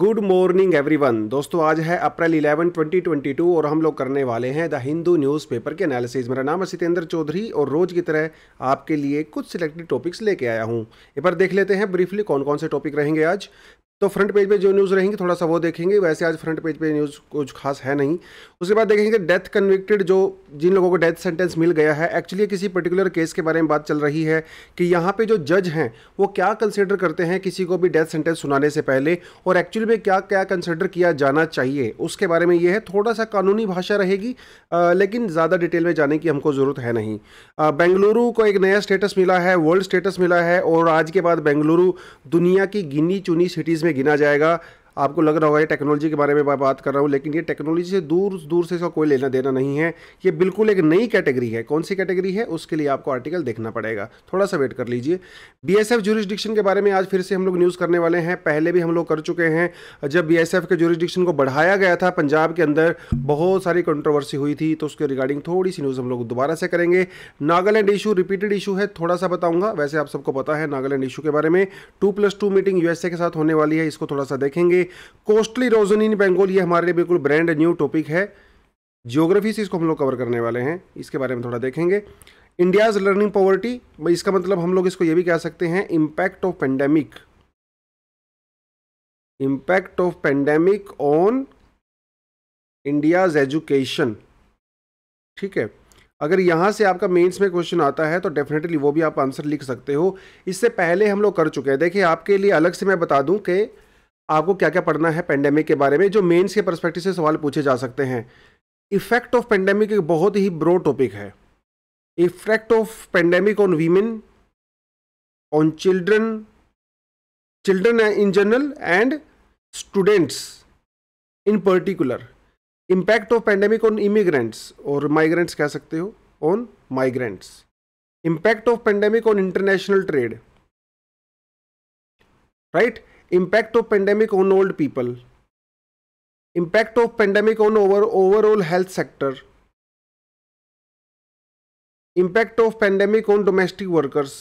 Good morning everyone दोस्तों आज है अप्रैल 11 2022 और हम लोग करने वाले हैं द हिंदू न्यूज़पेपर के एनालिसिस मेरा नाम है सितेंद्र चौधरी और रोज़ की तरह आपके लिए कुछ सिलेक्टेड टॉपिक्स लेके आया हूँ एक बार देख लेते हैं ब्रीफली कौन कौन से टॉपिक रहेंगे आज तो फ्रंट पेज पे जो न्यूज़ रहेंगी थोड़ा सा वो देखेंगे वैसे आज फ्रंट पेज पे न्यूज़ कुछ खास है नहीं उसके बाद देखेंगे डेथ कन्विक्टेड जो जिन लोगों को डेथ सेंटेंस मिल गया है एक्चुअली किसी पर्टिकुलर केस के बारे में बात चल रही है कि यहाँ पे जो जज हैं वो क्या कंसिडर करते हैं किसी को भी डेथ सेंटेंस सुनाने से पहले और एक्चुअली में क्या क्या कंसिडर किया जाना चाहिए उसके बारे में ये है थोड़ा सा कानूनी भाषा रहेगी लेकिन ज़्यादा डिटेल में जाने की हमको ज़रूरत है नहीं बेंगलुरु को एक नया स्टेटस मिला है वर्ल्ड स्टेटस मिला है और आज के बाद बेंगलुरु दुनिया की गिनी चुनी सिटीज़ में गिना जाएगा आपको लग रहा होगा ये टेक्नोलॉजी के बारे में मैं बात कर रहा हूँ लेकिन ये टेक्नोलॉजी से दूर दूर से इसका कोई लेना देना नहीं है ये बिल्कुल एक नई कैटेगरी है कौन सी कैटेगरी है उसके लिए आपको आर्टिकल देखना पड़ेगा थोड़ा सा वेट कर लीजिए बी एस एफ के बारे में आज फिर से हम लोग न्यूज़ करने वाले हैं पहले भी हम लोग कर चुके हैं जब बी के जुरिस्डिक्शन को बढ़ाया गया था पंजाब के अंदर बहुत सारी कंट्रोवर्सी हुई थी तो उसके रिगार्डिंग थोड़ी सी न्यूज़ हम लोग दोबारा से करेंगे नागालैंड इशू रिपीटेड इशू है थोड़ा सा बताऊंगा वैसे आप सबको पता है नागालैंड इशू के बारे में two plus two meeting USA के साथ होने वाली है इसको थोड़ा सा देखेंगे कोस्टली रोजन इन बेंगोल ये हमारे लिए बिल्कुल ब्रांड न्यू टॉपिक है ज्योग्राफी से इसको हम लोग कवर करने वाले हैं इसके बारे में थोड़ा देखेंगे इंडियाज़ लर्निंग पॉवर्टी इसका मतलब हम लोग इसको ये भी कह सकते हैं impact of pandemic impact of pandemic on India's education ठीक है अगर यहाँ से आपका मेंस में क्वेश्चन आता है तो डेफिनेटली वो भी आप आंसर लिख सकते हो इससे पहले हम लोग कर चुके हैं देखिए आपके लिए अलग से मैं बता दूं कि आपको क्या क्या पढ़ना है पेंडेमिक के बारे में जो मेन्स के परस्पेक्टिव से सवाल पूछे जा सकते हैं इफेक्ट ऑफ पेंडेमिक एक बहुत ही ब्रो टॉपिक है effect of pandemic on women on children children in general and students in particular impact of pandemic on immigrants और माइग्रेंट्स कह सकते हो on migrants impact of pandemic on international trade right impact of pandemic on old people impact of pandemic on over overall health sector impact of pandemic on domestic workers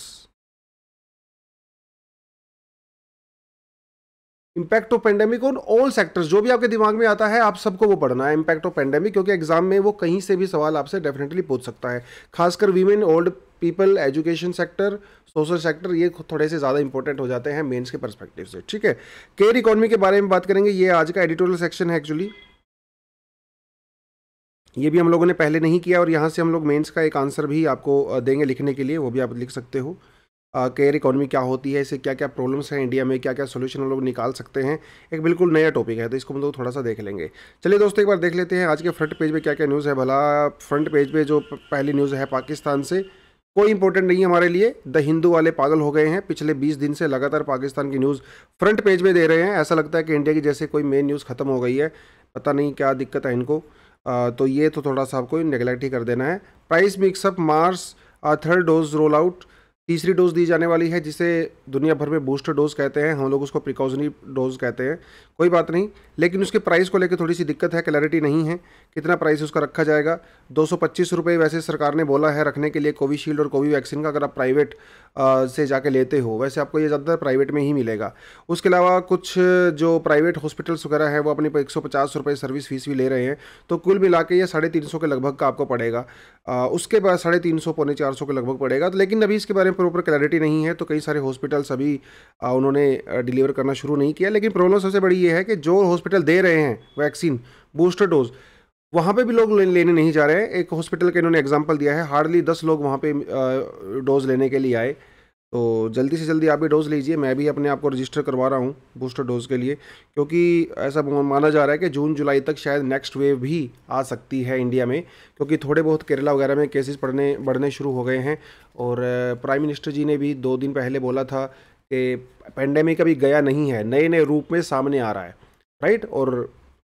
impact of pandemic on all sectors जो भी आपके दिमाग में आता है आप सबको वो पढ़ना है इम्पैक्ट ऑफ पेंडेमिक क्योंकि एग्जाम में वो कहीं से भी सवाल आपसे डेफिनेटली पूछ सकता है खासकर women old people education sector social sector ये थोड़े से ज़्यादा इंपॉर्टेंट हो जाते हैं मेन्स के परस्पेक्टिव से ठीक है केयर इकोनॉमी के बारे में बात करेंगे ये आज का एडिटोरियल सेक्शन है एक्चुअली ये भी हम लोगों ने पहले नहीं किया और यहाँ से हम लोग मेंस का एक आंसर भी आपको देंगे लिखने के लिए वो भी आप लिख सकते हो केयर इकोनॉमी क्या होती है इसे क्या क्या प्रॉब्लम्स हैं इंडिया में क्या क्या सोल्यूशन हम लोग निकाल सकते हैं एक बिल्कुल नया टॉपिक है तो इसको हम लोग थोड़ा सा देख लेंगे चलिए दोस्तों एक बार देख लेते हैं आज के फ्रंट पेज पर क्या क्या न्यूज़ है भला फ्रंट पेज पर जो पहली न्यूज़ है पाकिस्तान से कोई इंपॉर्टेंट नहीं है हमारे लिए द हिंदू वाले पागल हो गए हैं पिछले 20 दिन से लगातार पाकिस्तान की न्यूज़ फ्रंट पेज में दे रहे हैं ऐसा लगता है कि इंडिया की जैसे कोई मेन न्यूज़ खत्म हो गई है पता नहीं क्या दिक्कत है इनको आ, तो ये तो थोड़ा सा आपको नेगलेक्ट ही कर देना है price mix up mars third dose roll out तीसरी डोज दी जाने वाली है जिसे दुनिया भर में बूस्टर डोज कहते हैं हम लोग उसको प्रिकॉशनरी डोज कहते हैं कोई बात नहीं लेकिन उसके प्राइस को लेकर थोड़ी सी दिक्कत है क्लैरिटी नहीं है कितना प्राइस उसका रखा जाएगा दो सौ वैसे सरकार ने बोला है रखने के लिए कोविशील्ड और कोविवैक्सीन का अगर आप प्राइवेट से जाके लेते हो वैसे आपको ये ज़्यादातर प्राइवेट में ही मिलेगा उसके अलावा कुछ जो प्राइवेट हॉस्पिटल्स वगैरह हैं वो अपनी एक सौ पचास रुपये सर्विस फीस भी ले रहे हैं तो कुल मिला के ये साढ़े तीन सौ के लगभग का आपको पड़ेगा उसके बाद साढ़े तीन सौ पौने चार सौ के लगभग पड़ेगा तो लेकिन अभी इसके बारे में प्रॉपर क्लैरिटी नहीं है तो कई सारे हॉस्पिटल्स अभी उन्होंने डिलीवर करना शुरू नहीं किया लेकिन प्रॉब्लम सबसे बड़ी ये है कि जो हॉस्पिटल दे रहे हैं वैक्सीन बूस्टर डोज़ वहाँ पे भी लोग लेने नहीं जा रहे हैं एक हॉस्पिटल का इन्होंने एग्जाम्पल दिया है हार्डली दस लोग वहाँ पे डोज लेने के लिए आए तो जल्दी से जल्दी आप भी डोज़ लीजिए मैं भी अपने आप को रजिस्टर करवा रहा हूँ बूस्टर डोज़ के लिए क्योंकि ऐसा माना जा रहा है कि जून जुलाई तक शायद नेक्स्ट वेव भी आ सकती है इंडिया में क्योंकि थोड़े बहुत केरला वगैरह में केसेस पड़ने बढ़ने शुरू हो गए हैं और प्राइम मिनिस्टर जी ने भी दो दिन पहले बोला था कि पेंडेमिक अभी गया नहीं है नए नए रूप में सामने आ रहा है राइट और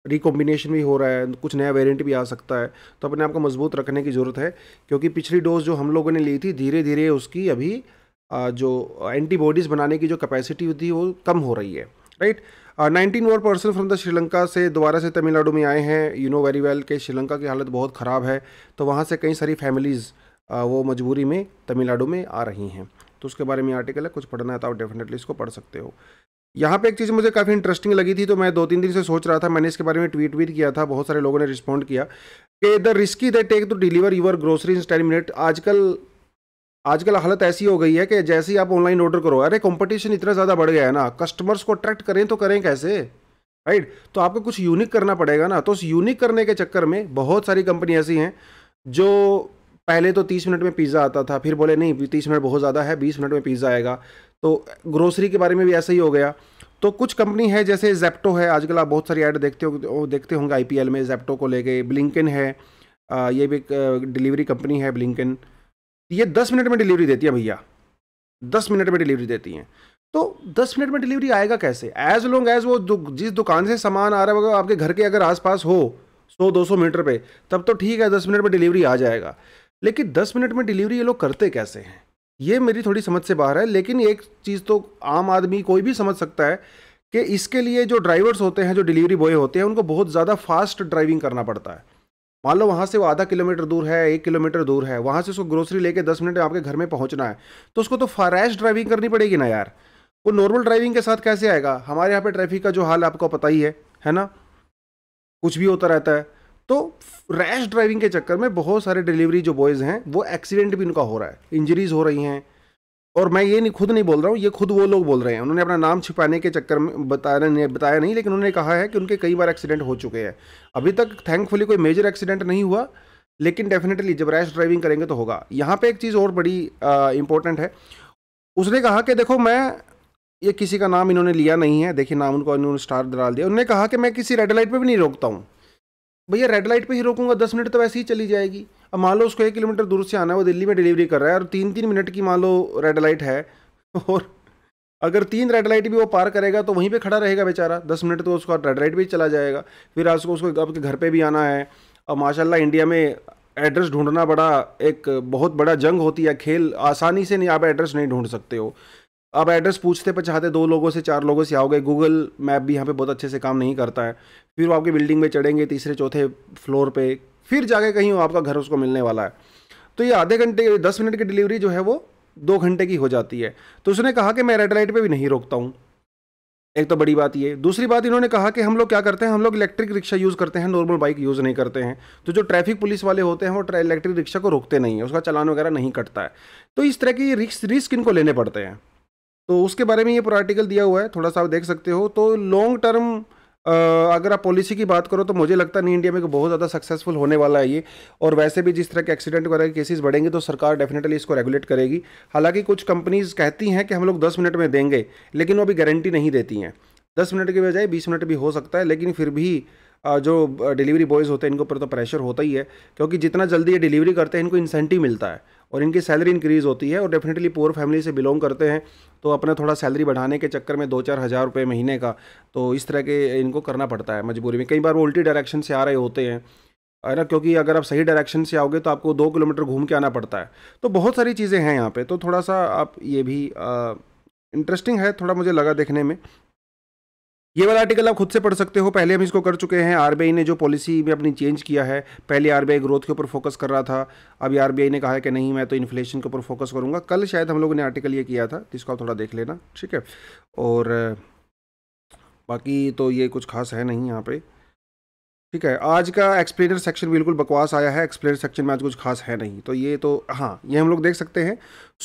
रिकॉम्बिनेशन भी हो रहा है कुछ नया वेरिएंट भी आ सकता है तो अपने आप को मजबूत रखने की ज़रूरत है क्योंकि पिछली डोज जो हम लोगों ने ली थी धीरे धीरे उसकी अभी जो एंटीबॉडीज़ बनाने की जो कैपेसिटी थी वो कम हो रही है right nineteen more person from the Sri Lanka से दोबारा से तमिलनाडु में आए हैं यू नो वेरी वेल के श्रीलंका की हालत बहुत ख़राब है तो वहाँ से कई सारी फैमिलीज़ वो मजबूरी में तमिलनाडु में आ रही हैं तो उसके बारे में आर्टिकल है कुछ पढ़ना है तो आप डेफिनेटली इसको पढ़ सकते हो यहाँ पे एक चीज़ मुझे काफ़ी इंटरेस्टिंग लगी थी तो मैं दो तीन दिन से सोच रहा था मैंने इसके बारे में ट्वीट भी किया था बहुत सारे लोगों ने रिस्पॉन्ड किया कि the risky they take to deliver your groceries ten minute आजकल आजकल हालत ऐसी हो गई है कि जैसे ही आप ऑनलाइन ऑर्डर करो अरे कंपटीशन इतना ज़्यादा बढ़ गया है ना कस्टमर्स को अट्रैक्ट करें तो करें कैसे राइट तो आपको कुछ यूनिक करना पड़ेगा ना तो उस यूनिक करने के चक्कर में बहुत सारी कंपनी ऐसी हैं जो पहले तो तीस मिनट में पिज़्ज़ा आता था फिर बोले नहीं तीस मिनट बहुत ज़्यादा है बीस मिनट में पिज़्ज़ा आएगा तो ग्रोसरी के बारे में भी ऐसा ही हो गया तो कुछ कंपनी है जैसे जेप्टो है आजकल आप बहुत सारी ऐड देखते हो देखते होंगे आई में जेप्टो को लेके ब्लिंकन है ये भी एक डिलीवरी कंपनी है ब्लिंकन ये दस मिनट में डिलीवरी देती है भैया दस मिनट में डिलीवरी देती हैं तो दस मिनट में डिलीवरी आएगा कैसे एज लॉन्ग एज वो दु, जिस दुकान से सामान आ रहा होगा आपके घर के अगर आसपास हो सौ दो सौ मीटर पे तब तो ठीक है दस मिनट में डिलीवरी आ जाएगा लेकिन दस मिनट में डिलीवरी ये लोग करते कैसे हैं ये मेरी थोड़ी समझ से बाहर है लेकिन एक चीज़ तो आम आदमी कोई भी समझ सकता है कि इसके लिए जो ड्राइवर्स होते हैं जो डिलीवरी बॉय होते हैं उनको बहुत ज़्यादा फास्ट ड्राइविंग करना पड़ता है मान लो वहाँ से वो आधा किलोमीटर दूर है एक किलोमीटर दूर है वहाँ से उसको ग्रोसरी लेके दस मिनट में आपके घर में पहुँचना है तो उसको तो फारैश ड्राइविंग करनी पड़ेगी ना यार वो नॉर्मल ड्राइविंग के साथ कैसे आएगा हमारे यहाँ पे ट्रैफिक का जो हाल आपको पता ही है है ना कुछ भी होता रहता है तो रैश ड्राइविंग के चक्कर में बहुत सारे डिलीवरी जो बॉयज़ हैं वो एक्सीडेंट भी उनका हो रहा है इंजरीज हो रही हैं और मैं ये नहीं खुद नहीं बोल रहा हूँ ये खुद वो लोग बोल रहे हैं उन्होंने अपना नाम छिपाने के चक्कर में बताया नहीं बताया नहीं लेकिन उन्होंने कहा है कि उनके कई बार एक्सीडेंट हो चुके हैं अभी तक थैंकफुली कोई मेजर एक्सीडेंट नहीं हुआ लेकिन डेफिनेटली जब रैश ड्राइविंग करेंगे तो होगा यहाँ पे एक चीज़ और बड़ी इंपॉर्टेंट है उसने कहा कि देखो मैं ये किसी का नाम इन्होंने लिया नहीं है देखिए नाम उनको इन्होंने स्टार डाल दिया उन्होंने कहा कि मैं किसी रेड लाइट पर भी नहीं रोकता हूँ भैया रेड लाइट पे ही रोकूंगा दस मिनट तो वैसे ही चली जाएगी अब मान लो उसको एक किलोमीटर दूर से आना है वो दिल्ली में डिलीवरी कर रहा है और तीन तीन मिनट की मान लो रेड लाइट है और अगर तीन रेड लाइट भी वो पार करेगा तो वहीं पे खड़ा रहेगा बेचारा दस मिनट तो उसका रेड लाइट भी चला जाएगा फिर आज को उसको आपके घर पर भी आना है और माशाला इंडिया में एड्रेस ढूंढना बड़ा एक बहुत बड़ा जंग होती है खेल आसानी से नहीं आप एड्रेस नहीं ढूंढ सकते हो अब एड्रेस पूछते चाहते दो लोगों से चार लोगों से आओगे गूगल मैप भी यहाँ पे बहुत अच्छे से काम नहीं करता है फिर वो आपकी बिल्डिंग में चढ़ेंगे तीसरे चौथे फ्लोर पे फिर जाके कहीं आपका घर उसको मिलने वाला है तो ये आधे घंटे दस मिनट की डिलीवरी जो है वो दो घंटे की हो जाती है तो उसने कहा कि मैं रेड लाइट पर भी नहीं रोकता हूँ एक तो बड़ी बात ये दूसरी बात इन्होंने कहा कि हम लोग क्या करते हैं हम लोग इलेक्ट्रिक रिक्शा यूज़ करते हैं नॉर्मल बाइक यूज़ नहीं करते हैं तो जो ट्रैफिक पुलिस वाले होते हैं वो इलेक्ट्रिक रिक्शा को रोकते नहीं है उसका चलान वगैरह नहीं कटता है तो इस तरह की रिस्क रिस्क इनको लेने पड़ते हैं तो उसके बारे में ये पूरा आर्टिकल दिया हुआ है थोड़ा सा आप देख सकते हो तो लॉन्ग टर्म अगर आप पॉलिसी की बात करो तो मुझे लगता नहीं इंडिया में बहुत ज़्यादा सक्सेसफुल होने वाला है ये और वैसे भी जिस तरह के एक्सीडेंट वगैरह के केसेस बढ़ेंगे तो सरकार डेफिनेटली इसको रेगुलेट करेगी हालांकि कुछ कंपनीज़ कहती हैं कि हम लोग दस मिनट में देंगे लेकिन वो अभी गारंटी नहीं देती हैं दस मिनट की बजाय बीस मिनट भी हो सकता है लेकिन फिर भी जो डिलीवरी बॉयज़ होते हैं इनके ऊपर तो प्रेशर होता ही है क्योंकि जितना जल्दी ये डिलीवरी करते हैं इनको इंसेंटिव मिलता है और इनकी सैलरी इंक्रीज़ होती है और डेफिनेटली पुअर फैमिली से बिलोंग करते हैं तो अपना थोड़ा सैलरी बढ़ाने के चक्कर में दो चार हज़ार रुपये महीने का तो इस तरह के इनको करना पड़ता है मजबूरी में कई बार वो उल्टी डायरेक्शन से आ रहे होते हैं है ना क्योंकि अगर आप सही डायरेक्शन से आओगे तो आपको दो किलोमीटर घूम के आना पड़ता है तो बहुत सारी चीज़ें हैं यहाँ पर तो थोड़ा सा आप ये भी इंटरेस्टिंग है थोड़ा मुझे लगा देखने में ये वाला आर्टिकल आप खुद से पढ़ सकते हो पहले हम इसको कर चुके हैं आरबीआई ने जो पॉलिसी में अपनी चेंज किया है पहले आरबीआई ग्रोथ के ऊपर फोकस कर रहा था अभी आरबीआई ने कहा है कि नहीं मैं तो इन्फ्लेशन के ऊपर फोकस करूँगा कल शायद हम लोगों ने आर्टिकल ये किया था जिसको आप थोड़ा देख लेना ठीक है और बाकी तो ये कुछ खास है नहीं यहाँ पर ठीक है आज का एक्सप्लेनर सेक्शन बिल्कुल बकवास आया है एक्सप्लेनर सेक्शन में आज कुछ खास है नहीं तो ये तो हाँ ये हम लोग देख सकते हैं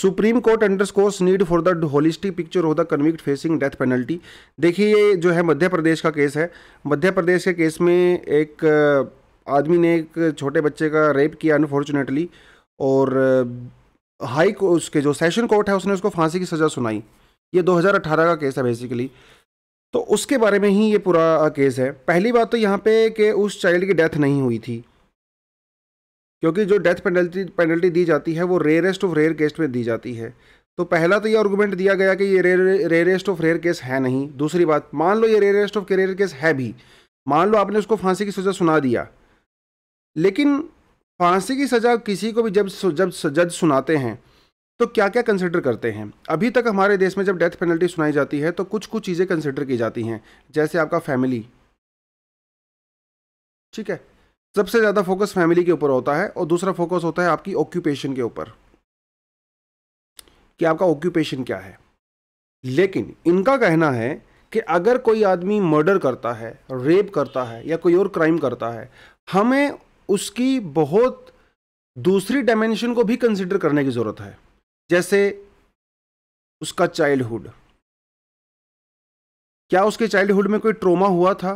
supreme court underscores need for the holistic picture of the convict facing death penalty देखिए ये जो है मध्य प्रदेश का केस है मध्य प्रदेश के केस में एक आदमी ने एक छोटे बच्चे का रेप किया अनफॉर्चुनेटली और हाई उसके जो सेशन कोर्ट है उसने उसको फांसी की सज़ा सुनाई ये 2018 का केस है बेसिकली तो उसके बारे में ही ये पूरा केस है पहली बात तो यहाँ पे कि उस चाइल्ड की डेथ नहीं हुई थी क्योंकि जो डेथ पेनल्टी पेनल्टी दी जाती है वो रेयरेस्ट ऑफ रेयर केस में दी जाती है तो पहला तो ये आर्गूमेंट दिया गया कि ये रेयरेस्ट ऑफ रेयर केस है नहीं दूसरी बात मान लो ये रेयरेस्ट ऑफ रेयर केस है भी मान लो आपने उसको फांसी की सज़ा सुना दिया लेकिन फांसी की सज़ा किसी को भी जब जब जज सुनाते हैं तो क्या क्या कंसिडर करते हैं अभी तक हमारे देश में जब डेथ पेनल्टी सुनाई जाती है तो कुछ कुछ चीज़ें कंसिडर की जाती हैं जैसे आपका फैमिली ठीक है सबसे ज़्यादा फोकस फैमिली के ऊपर होता है और दूसरा फोकस होता है आपकी ऑक्यूपेशन के ऊपर कि आपका ऑक्यूपेशन क्या है लेकिन इनका कहना है कि अगर कोई आदमी मर्डर करता है रेप करता है या कोई और क्राइम करता है हमें उसकी बहुत दूसरी डायमेंशन को भी कंसिडर करने की ज़रूरत है जैसे उसका चाइल्डहुड क्या उसके चाइल्डहुड में कोई ट्रोमा हुआ था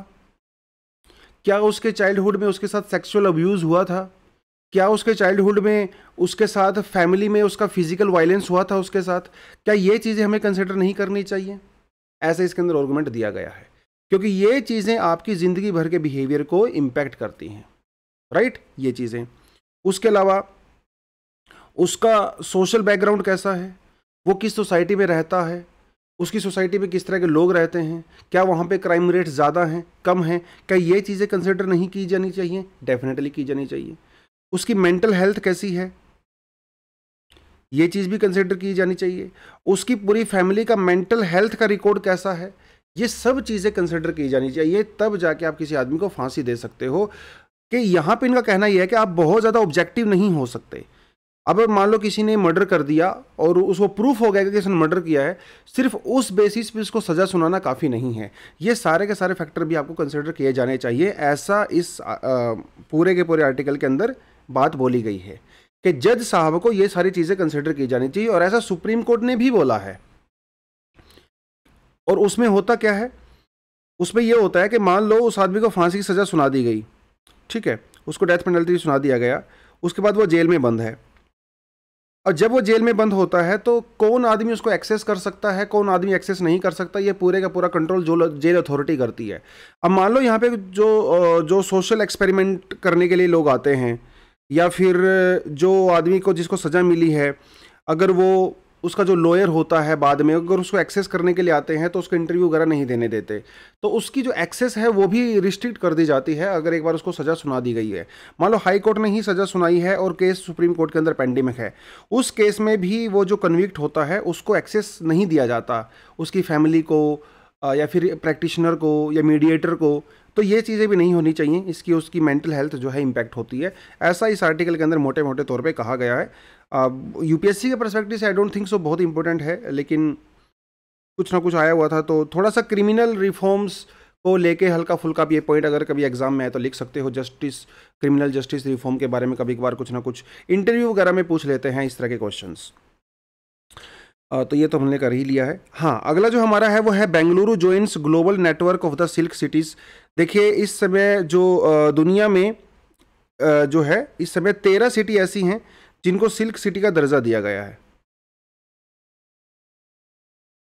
क्या उसके चाइल्डहुड में उसके साथ सेक्सुअल अब्यूज़ हुआ था क्या उसके चाइल्डहुड में उसके साथ फैमिली में उसका फिजिकल वायलेंस हुआ था उसके साथ क्या ये चीज़ें हमें कंसिडर नहीं करनी चाहिए ऐसे इसके अंदर ऑर्गूमेंट दिया गया है क्योंकि ये चीज़ें आपकी ज़िंदगी भर के बिहेवियर को इम्पैक्ट करती हैं राइट ये चीज़ें उसके अलावा उसका सोशल बैकग्राउंड कैसा है वो किस सोसाइटी में रहता है उसकी सोसाइटी में किस तरह के लोग रहते हैं क्या वहाँ पे क्राइम रेट ज़्यादा हैं कम हैं क्या ये चीज़ें कंसिडर नहीं की जानी चाहिए डेफिनेटली की जानी चाहिए उसकी मेंटल हेल्थ कैसी है ये चीज़ भी कंसिडर की जानी चाहिए उसकी पूरी फैमिली का मेंटल हेल्थ का रिकॉर्ड कैसा है ये सब चीज़ें कंसिडर की जानी चाहिए तब जाके आप किसी आदमी को फांसी दे सकते हो कि यहाँ पे इनका कहना यह है कि आप बहुत ज़्यादा ऑब्जेक्टिव नहीं हो सकते अब मान लो किसी ने मर्डर कर दिया और उसको प्रूफ हो गया कि ने मर्डर किया है सिर्फ उस बेसिस पे उसको सज़ा सुनाना काफ़ी नहीं है ये सारे के सारे फैक्टर भी आपको कंसिडर किए जाने चाहिए ऐसा इस आ, आ, पूरे के पूरे आर्टिकल के अंदर बात बोली गई है कि जज साहब को ये सारी चीज़ें कंसिडर की जानी चाहिए और ऐसा सुप्रीम कोर्ट ने भी बोला है और उसमें होता क्या है उसमें यह होता है कि मान लो उस आदमी को फांसी की सज़ा सुना दी गई ठीक है उसको डेथ पेनल्टी सुना दिया गया उसके बाद वो जेल में बंद है और जब वो जेल में बंद होता है तो कौन आदमी उसको एक्सेस कर सकता है कौन आदमी एक्सेस नहीं कर सकता ये पूरे का पूरा कंट्रोल जो जेल अथॉरिटी करती है अब मान लो यहाँ पे जो जो सोशल एक्सपेरिमेंट करने के लिए लोग आते हैं या फिर जो आदमी को जिसको सज़ा मिली है अगर वो उसका जो लॉयर होता है बाद में अगर उसको एक्सेस करने के लिए आते हैं तो उसको इंटरव्यू वगैरह नहीं देने देते तो उसकी जो एक्सेस है वो भी रिस्ट्रिक्ट कर दी जाती है अगर एक बार उसको सज़ा सुना दी गई है मान लो हाई कोर्ट ने ही सज़ा सुनाई है और केस सुप्रीम कोर्ट के अंदर पेंडेमिक है उस केस में भी वो जो कन्विक्ट होता है उसको एक्सेस नहीं दिया जाता उसकी फैमिली को या फिर प्रैक्टिशनर को या मीडिएटर को तो ये चीज़ें भी नहीं होनी चाहिए इसकी उसकी मेंटल हेल्थ जो है इम्पैक्ट होती है ऐसा इस आर्टिकल के अंदर मोटे मोटे तौर पे कहा गया है यूपीएससी के परस्पेक्टिव से आई डोंट थिंक सो बहुत इंपॉर्टेंट है लेकिन कुछ ना कुछ आया हुआ था तो थोड़ा सा क्रिमिनल रिफॉर्म्स को लेके हल्का फुल्का भी ये पॉइंट अगर कभी एग्जाम में आए तो लिख सकते हो जस्टिस क्रिमिनल जस्टिस रिफॉर्म के बारे में कभी कभार कुछ ना कुछ इंटरव्यू वगैरह में पूछ लेते हैं इस तरह के क्वेश्चंस तो ये तो हमने कर ही लिया है हाँ अगला जो हमारा है वो है Bengaluru joins global network of the silk cities देखिए इस समय जो दुनिया में जो है इस समय तेरह सिटी ऐसी हैं जिनको सिल्क सिटी का दर्जा दिया गया है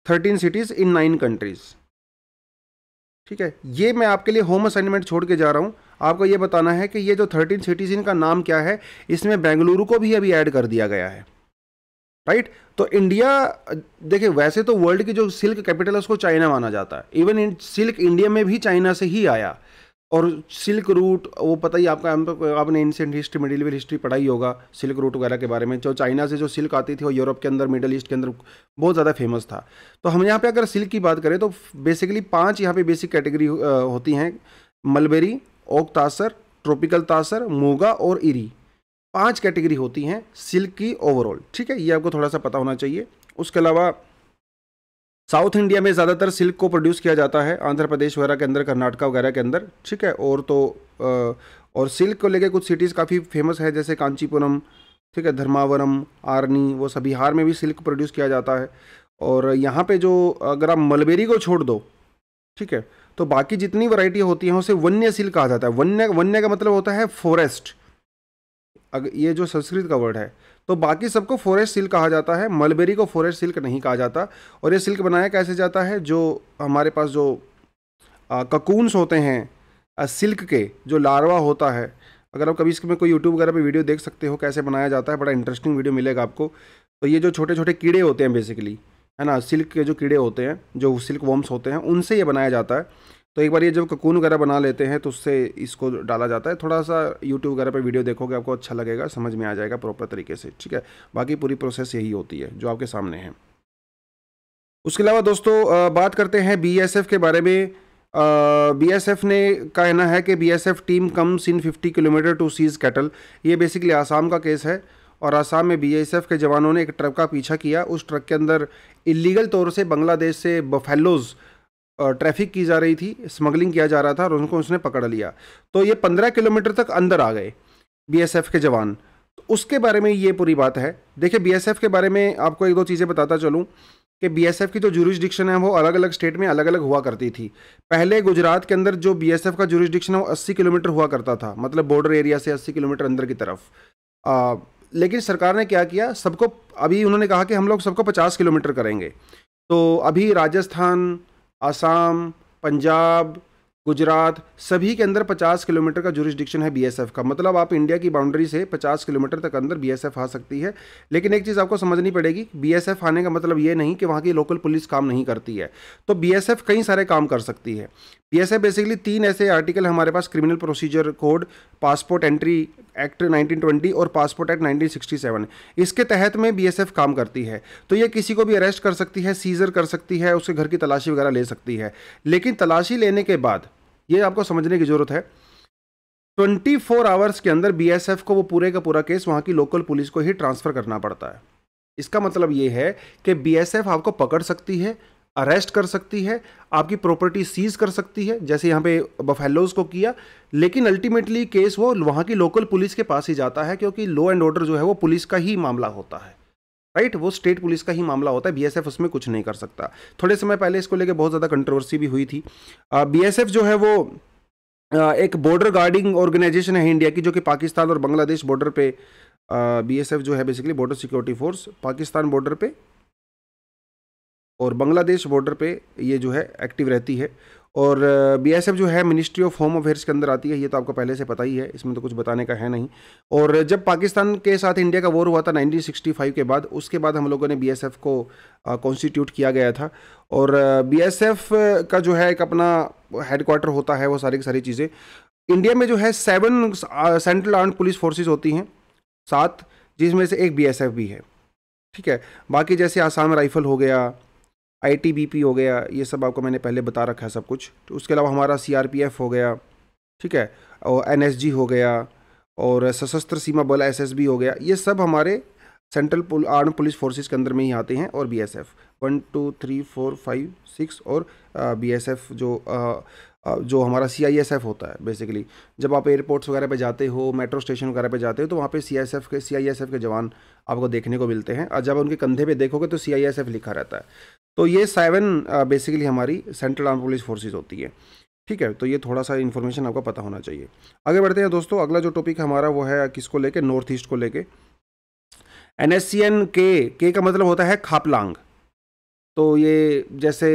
thirteen cities in nine countries ठीक है ये मैं आपके लिए होम असाइनमेंट छोड़ के जा रहा हूं आपको ये बताना है कि ये जो थर्टीन सिटीज़ इनका नाम क्या है इसमें बेंगलुरु को भी अभी ऐड कर दिया गया है राइट तो इंडिया देखिए वैसे तो वर्ल्ड की जो सिल्क कैपिटल है उसको चाइना माना जाता है इवन इन सिल्क इंडिया में भी चाइना से ही आया और सिल्क रूट वो पता ही आपका तो, आपने इंसेंट हिस्ट्री मिडिल हिस्ट्री पढ़ाई होगा सिल्क रूट वगैरह के बारे में जो चाइना से जो सिल्क आती थी वो यूरोप के अंदर मिडल ईस्ट के अंदर बहुत ज़्यादा फेमस था तो हम यहाँ पे अगर सिल्क की बात करें तो बेसिकली पांच यहाँ पे बेसिक कैटेगरी होती हैं mulberry oak tasar tropical tasar muga और इरी पाँच कैटेगरी होती हैं सिल्क की ओवरऑल ठीक है ये आपको थोड़ा सा पता होना चाहिए उसके अलावा साउथ इंडिया में ज़्यादातर सिल्क को प्रोड्यूस किया जाता है आंध्र प्रदेश वगैरह के अंदर कर्नाटका वगैरह के अंदर ठीक है और तो और सिल्क को लेकर कुछ सिटीज़ काफ़ी फेमस है जैसे कांचीपुरम ठीक है धर्मावरम आर्नी वो सभी हार में भी सिल्क प्रोड्यूस किया जाता है और यहाँ पे जो अगर आप मलबेरी को छोड़ दो ठीक है तो बाकी जितनी वैरायटी होती है उसे वन्य सिल्क कहा जाता है वन्य वन्य का मतलब होता है फॉरेस्ट अगर ये जो संस्कृत का वर्ड है तो बाकी सबको फॉरेस्ट सिल्क कहा जाता है मलबेरी को फॉरेस्ट सिल्क नहीं कहा जाता और ये सिल्क बनाया कैसे जाता है जो हमारे पास जो ककून्स होते हैं सिल्क के जो लार्वा होता है अगर आप कभी इसमें कोई यूट्यूब वगैरह पे वीडियो देख सकते हो कैसे बनाया जाता है बड़ा इंटरेस्टिंग वीडियो मिलेगा आपको तो ये जो छोटे छोटे कीड़े होते हैं बेसिकली है ना सिल्क के जो कीड़े होते हैं जो सिल्क वॉम्स होते हैं उनसे ये बनाया जाता है तो एक बार ये जब ककून वगैरह बना लेते हैं तो उससे इसको डाला जाता है थोड़ा सा यूट्यूब वगैरह पर वीडियो देखोगे आपको अच्छा लगेगा समझ में आ जाएगा प्रॉपर तरीके से ठीक है बाकी पूरी प्रोसेस यही होती है जो आपके सामने है उसके अलावा दोस्तों बात करते हैं बी के बारे में बी एस एफ ने कहना है कि B S F team comes in 50 kilometre to seize cattle ये बेसिकली आसाम का केस है और आसाम में बी एस एफ के जवानों ने एक ट्रक का पीछा किया उस ट्रक के अंदर इलीगल तौर से बांग्लादेश से बफेलोज़ ट्रैफिक की जा रही थी स्मगलिंग किया जा रहा था और उनको उसने पकड़ लिया तो ये पंद्रह किलोमीटर तक अंदर आ गए बीएसएफ के जवान तो उसके बारे में ये पूरी बात है देखिए बीएसएफ के बारे में आपको एक दो चीज़ें बताता चलूँ कि बीएसएफ की जो जुरिस्डिक्शन है वो अलग अलग स्टेट में अलग अलग हुआ करती थी पहले गुजरात के अंदर जो बीएसएफ का जुरिस्डिक्शन है वो अस्सी किलोमीटर हुआ करता था मतलब बॉर्डर एरिया से अस्सी किलोमीटर अंदर की तरफ आ, लेकिन सरकार ने क्या किया सबको अभी उन्होंने कहा कि हम लोग सबको पचास किलोमीटर करेंगे तो अभी राजस्थान आसाम पंजाब गुजरात सभी के अंदर 50 किलोमीटर का जुरिस्डिक्शन है बीएसएफ का मतलब आप इंडिया की बाउंड्री से 50 किलोमीटर तक अंदर बीएसएफ आ सकती है लेकिन एक चीज़ आपको समझनी पड़ेगी बीएसएफ आने का मतलब ये नहीं कि वहाँ की लोकल पुलिस काम नहीं करती है तो बीएसएफ कई सारे काम कर सकती है बीएसएफ बेसिकली तीन ऐसे आर्टिकल हमारे पास criminal procedure code passport entry act 1920 और पासपोर्ट एक्ट 1967 इसके तहत में बीएसएफ काम करती है तो ये किसी को भी अरेस्ट कर सकती है सीजर कर सकती है उसके घर की तलाशी वगैरह ले सकती है लेकिन तलाशी लेने के बाद ये आपको समझने की ज़रूरत है 24 फोर आवर्स के अंदर बीएसएफ को वो पूरे का पूरा केस वहाँ की लोकल पुलिस को ही ट्रांसफ़र करना पड़ता है इसका मतलब ये है कि बी आपको पकड़ सकती है अरेस्ट कर सकती है आपकी प्रॉपर्टी सीज कर सकती है जैसे यहाँ पे बफेलोज को किया लेकिन अल्टीमेटली केस वो वहाँ की लोकल पुलिस के पास ही जाता है क्योंकि लॉ एंड ऑर्डर जो है वो पुलिस का ही मामला होता है राइट वो स्टेट पुलिस का ही मामला होता है बीएसएफ उसमें कुछ नहीं कर सकता थोड़े समय पहले इसको लेके बहुत ज़्यादा कंट्रोवर्सी भी हुई थी बीएसएफ जो है वो एक बॉर्डर गार्डिंग ऑर्गेनाइजेशन है इंडिया की जो कि पाकिस्तान और बांग्लादेश बॉर्डर पे बीएसएफ जो है basically border security force Pakistan border पर और बांग्लादेश बॉर्डर पे ये जो है एक्टिव रहती है और बीएसएफ जो है मिनिस्ट्री ऑफ होम अफेयर्स के अंदर आती है ये तो आपको पहले से पता ही है इसमें तो कुछ बताने का है नहीं और जब पाकिस्तान के साथ इंडिया का वॉर हुआ था 1965 के बाद उसके बाद हम लोगों ने बीएसएफ को कॉन्स्टिट्यूट किया गया था और बीएसएफ का जो है एक अपना हेडक्वार्टर होता है वो सारी की सारी चीज़ें इंडिया में जो है seven central arm police forces होती हैं सात जिसमें से एक बी भी है ठीक है बाकी जैसे आसाम राइफल हो गया आई हो गया ये सब आपको मैंने पहले बता रखा है सब कुछ तो उसके अलावा हमारा सी हो गया ठीक है और एन हो गया और सशस्त्र सीमा बल एस हो गया ये सब हमारे सेंट्रल आर्म पुलिस फोर्सेस के अंदर में ही आते हैं और B S F one two three four five six और बी एस एफ जो आ, जो हमारा सी आई एस एफ होता है बेसिकली जब आप एयरपोर्ट्स वगैरह पे जाते हो मेट्रो स्टेशन वगैरह पे जाते हो तो वहाँ पे सी आई एस एफ के सी आई एस एफ के जवान आपको देखने को मिलते हैं और जब उनके कंधे पे देखोगे तो सी आई एस एफ लिखा रहता है तो ये सेवन बेसिकली हमारी सेंट्रल आर्म पुलिस फोर्सेज होती है ठीक है तो ये थोड़ा सा इन्फॉर्मेशन आपको पता होना चाहिए आगे बढ़ते हैं दोस्तों अगला जो टॉपिक हमारा वो है किसको लेके नॉर्थ ईस्ट को लेके एन एस सी एन के के का मतलब होता है खापलांग तो ये जैसे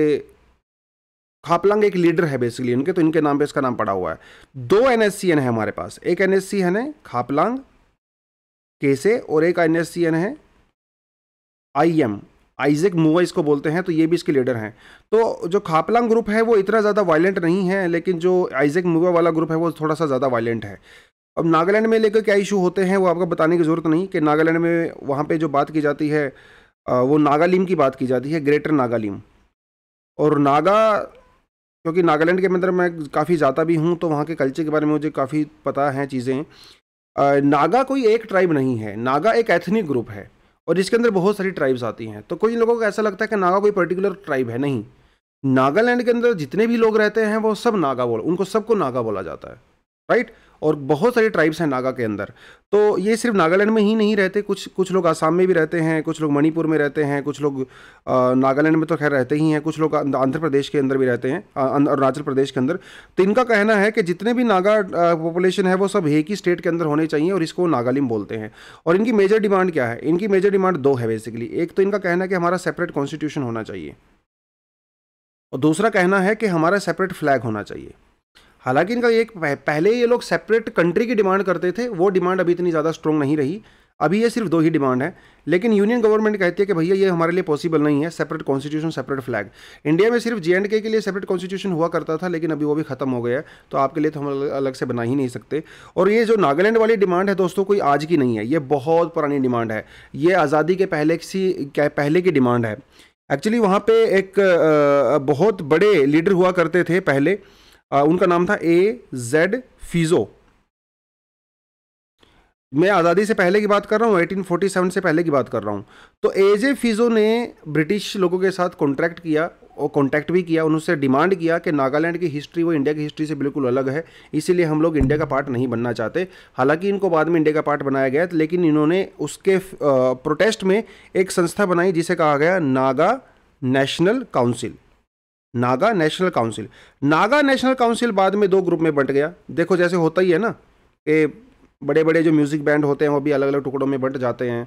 खापलांग एक लीडर है बेसिकली इनके तो इनके नाम पे इसका नाम पड़ा हुआ है दो एन एस सी एन है हमारे पास एक एन एस सी एन है खापलांग के से और एक एन एस सी एन है आई एम आइजक मुआ इसको बोलते हैं तो ये भी इसके लीडर हैं तो जो खापलांग ग्रुप है वो इतना ज़्यादा वायलेंट नहीं है लेकिन जो आइजक मुआ वाला ग्रुप है वो थोड़ा सा ज़्यादा वायलेंट है अब नागालैंड में लेकर क्या इशू होते हैं वो आपको बताने की ज़रूरत नहीं कि नागालैंड में वहाँ पर जो बात की जाती है वो नागालिम की बात की जाती है ग्रेटर नागालिम और नागा क्योंकि नागालैंड के अंदर मैं काफ़ी जाता भी हूँ तो वहाँ के कल्चर के बारे में मुझे काफ़ी पता हैं चीज़ें नागा कोई एक ट्राइब नहीं है नागा एक एथनिक ग्रुप है और इसके अंदर बहुत सारी ट्राइब्स आती हैं तो कुछ लोगों को ऐसा लगता है कि नागा कोई पर्टिकुलर ट्राइब है नहीं नागालैंड के अंदर जितने भी लोग रहते हैं वो सब नागा बोल उनको सबको नागा बोला जाता है राइट और बहुत सारी ट्राइब्स हैं नागा के अंदर तो ये सिर्फ नागालैंड में ही नहीं रहते कुछ कुछ लोग आसाम में भी रहते हैं कुछ लोग मणिपुर में रहते हैं कुछ लोग नागालैंड में तो खैर रहते ही हैं कुछ लोग आंध्र प्रदेश के अंदर भी रहते हैं अरुणाचल प्रदेश के अंदर तो इनका कहना है कि जितने भी नागा पॉपुलेशन है वो सब एक ही स्टेट के अंदर होने चाहिए और इसको नागालिम बोलते हैं और इनकी मेजर डिमांड क्या है इनकी मेजर डिमांड दो है बेसिकली एक तो इनका कहना है कि हमारा सेपरेट कॉन्स्टिट्यूशन होना चाहिए और दूसरा कहना है कि हमारा सेपरेट फ्लैग होना चाहिए हालांकि इनका एक पहले ये लोग सेपरेट कंट्री की डिमांड करते थे वो डिमांड अभी इतनी ज़्यादा स्ट्रॉन्ग नहीं रही अभी ये सिर्फ दो ही डिमांड है लेकिन यूनियन गवर्नमेंट कहती है कि भैया ये हमारे लिए पॉसिबल नहीं है separate constitution separate flag India में सिर्फ जे एंड के के लिए सेपरेट कॉन्स्टिट्यूशन हुआ करता था लेकिन अभी वो भी खत्म हो गया है तो आपके लिए तो हम अलग से बना ही नहीं सकते और ये जो नागालैंड वाली डिमांड है दोस्तों कोई आज की नहीं है ये बहुत पुरानी डिमांड है ये आज़ादी के पहले सी पहले की डिमांड है एक्चुअली वहाँ पर एक बहुत बड़े लीडर हुआ करते थे पहले आ, उनका नाम था ए जेड फिजो मैं आज़ादी से पहले की बात कर रहा हूँ 1847 से पहले की बात कर रहा हूँ तो ए जे फिजो ने ब्रिटिश लोगों के साथ कॉन्ट्रैक्ट किया और कॉन्टैक्ट भी किया उनसे डिमांड किया कि नागालैंड की हिस्ट्री वो इंडिया की हिस्ट्री से बिल्कुल अलग है इसीलिए हम लोग इंडिया का पार्ट नहीं बनना चाहते हालांकि इनको बाद में इंडिया का पार्ट बनाया गया लेकिन इन्होंने उसके प्रोटेस्ट में एक संस्था बनाई जिसे कहा गया Naga national council Naga national council Naga national council बाद में दो ग्रुप में बंट गया देखो जैसे होता ही है ना कि बड़े बड़े जो म्यूज़िक बैंड होते हैं वो भी अलग अलग टुकड़ों में बंट जाते हैं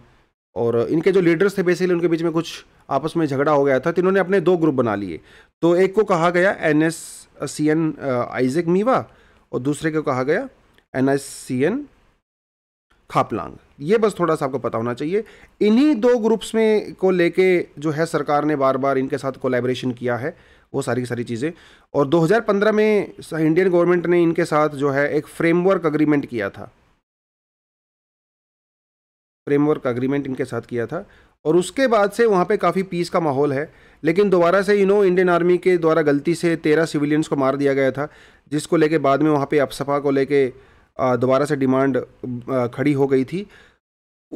और इनके जो लीडर्स थे बेसिकली उनके बीच में कुछ आपस में झगड़ा हो गया था तो इन्होंने अपने दो ग्रुप बना लिए तो एक को कहा गया N S C N Isak Muivah और दूसरे को कहा गया N S C N Khaplang ये बस थोड़ा सा आपको पता होना चाहिए इन्हीं दो ग्रुप्स में को लेके जो है सरकार ने बार बार इनके साथ कोलेबरेशन किया है वो सारी की सारी चीज़ें और 2015 में इंडियन गवर्नमेंट ने इनके साथ जो है एक फ्रेमवर्क अग्रीमेंट किया था फ्रेमवर्क अग्रीमेंट इनके साथ किया था और उसके बाद से वहाँ पे काफ़ी पीस का माहौल है लेकिन दोबारा से यू नो इंडियन आर्मी के द्वारा गलती से तेरह सिविलियंस को मार दिया गया था जिसको लेके बाद में वहाँ पे अपसपा को लेके दोबारा से डिमांड खड़ी हो गई थी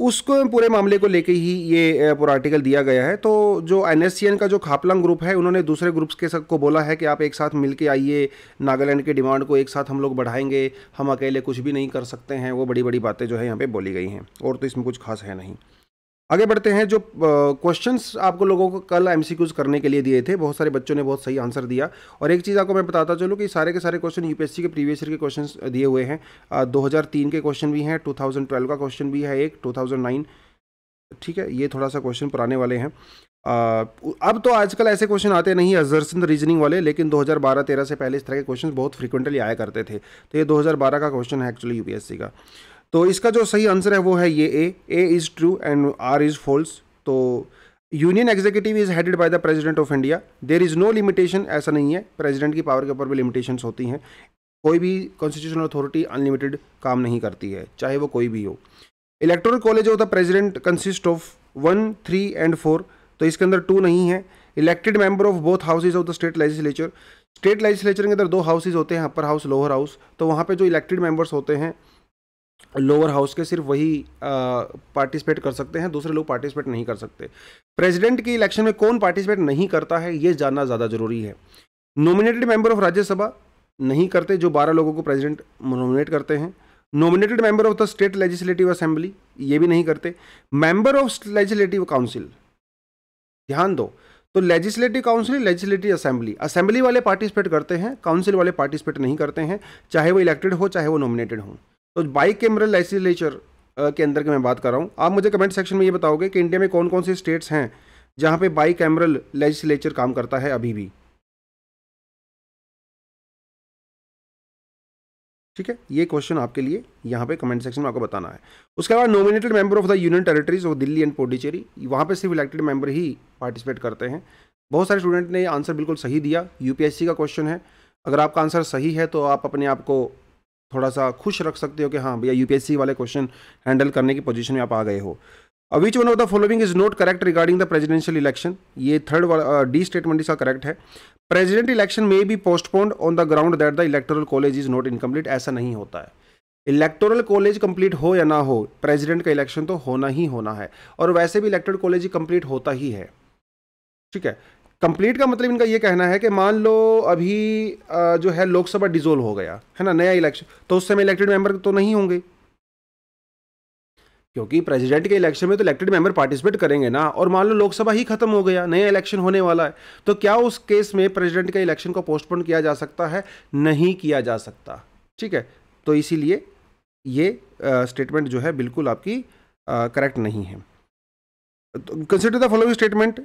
उसको पूरे मामले को लेकर ही ये पूरा आर्टिकल दिया गया है तो जो एन का जो खापलंग ग्रुप है उन्होंने दूसरे ग्रुप्स के सबको बोला है कि आप एक साथ मिल के आइए नागालैंड के डिमांड को एक साथ हम लोग बढ़ाएंगे हम अकेले कुछ भी नहीं कर सकते हैं वो बड़ी बड़ी बातें जो है यहाँ पे बोली गई हैं और तो इसमें कुछ खास है नहीं आगे बढ़ते हैं जो क्वेश्चंस आपको लोगों को कल एम करने के लिए दिए थे बहुत सारे बच्चों ने बहुत सही आंसर दिया और एक चीज़ आपको मैं बताता चलूँ कि सारे के सारे क्वेश्चन यूपीएससी के प्रीवियस ईयर के क्वेश्चंस दिए हुए हैं uh, 2003 के क्वेश्चन भी हैं 2012 का क्वेश्चन भी है एक 2009 ठीक है ये थोड़ा सा क्वेश्चन पुराने वाले हैं अब तो आजकल ऐसे क्वेश्चन आते नहीं अजर्सन रीजनिंग वाले लेकिन 2012-13 से पहले इस तरह के क्वेश्चन बहुत फ्रिक्वेंटली आया करते थे तो ये 2012 का क्वेश्चन है एक्चुअली यूपीएससी का तो इसका जो सही आंसर है वो है ये A A is true and R is false तो union executive is headed by the president of India there is no limitation ऐसा नहीं है प्रेसिडेंट की पावर के ऊपर भी लिमिटेशंस होती हैं कोई भी कॉन्स्टिट्यूशनल अथॉरिटी अनलिमिटेड काम नहीं करती है चाहे वो कोई भी हो electoral college of the president consist of one three and four तो इसके अंदर टू नहीं है elected member of both houses of the state legislature state legislature के अंदर दो हाउसेज होते हैं अपर हाउस लोअर हाउस तो वहाँ पे जो इलेक्टेड मेंबर्स होते हैं लोअर हाउस के सिर्फ वही पार्टिसिपेट कर सकते हैं दूसरे लोग पार्टिसिपेट नहीं कर सकते प्रेसिडेंट के इलेक्शन में कौन पार्टिसिपेट नहीं करता है ये जानना ज़्यादा जरूरी है नॉमिनेटेड मेंबर ऑफ राज्यसभा नहीं करते जो बारह लोगों को प्रेसिडेंट नॉमिनेट करते हैं nominated member of the state legislative assembly ये भी नहीं करते मेंबर ऑफ लेजिस्लेटिव काउंसिल ध्यान दो तो legislative council legislative assembly assembly वाले पार्टिसिपेट करते हैं काउंसिल वाले पार्टिसिपेट नहीं करते हैं चाहे वो इलेक्टेड हो चाहे वो नॉमिनेटेड हों तो बाई कैमरल लेजिस्लेचर के अंदर की मैं बात कर रहा हूँ आप मुझे कमेंट सेक्शन में ये बताओगे कि इंडिया में कौन कौन से स्टेट्स हैं जहाँ पे बाई कैमरल लेजिस्लेचर काम करता है अभी भी ठीक है ये क्वेश्चन आपके लिए यहाँ पे कमेंट सेक्शन में आपको बताना है उसके बाद nominated member of the union territories of Delhi and Pondicherry वहाँ पे सिर्फ इलेक्टेड मेंबर ही पार्टिसिपेट करते हैं बहुत सारे स्टूडेंट ने आंसर बिल्कुल सही दिया यूपीएससी का क्वेश्चन है अगर आपका आंसर सही है तो आप अपने आप को थोड़ा सा खुश रख सकते हो कि हाँ भैया यूपीएससी वाले क्वेश्चन हैंडल करने की पोजीशन में आप आ गए हो which one of the following is not correct regarding the presidential election ये थर्ड डी स्टेटमेंट इसका करेक्ट है प्रेजिडेंट इलेक्शन में be postponed on the ground that the electoral college is not incomplete ऐसा नहीं होता है इलेक्टोरल कॉलेज कंप्लीट हो या ना हो प्रेजिडेंट का इलेक्शन तो होना ही होना है और वैसे भी इलेक्टोरल कॉलेज कंप्लीट होता ही है ठीक है कंप्लीट का मतलब इनका ये कहना है कि मान लो अभी जो है लोकसभा डिजोल्व हो गया है ना नया इलेक्शन तो उस समय इलेक्टेड मेंबर तो नहीं होंगे क्योंकि प्रेसिडेंट के इलेक्शन में तो इलेक्टेड मेंबर पार्टिसिपेट करेंगे ना और मान लो लोकसभा ही खत्म हो गया नया इलेक्शन होने वाला है तो क्या उस केस में प्रेसिडेंट के इलेक्शन को पोस्टपोन किया जा सकता है नहीं किया जा सकता ठीक है तो इसीलिए ये स्टेटमेंट जो है बिल्कुल आपकी करेक्ट नहीं है consider the following statement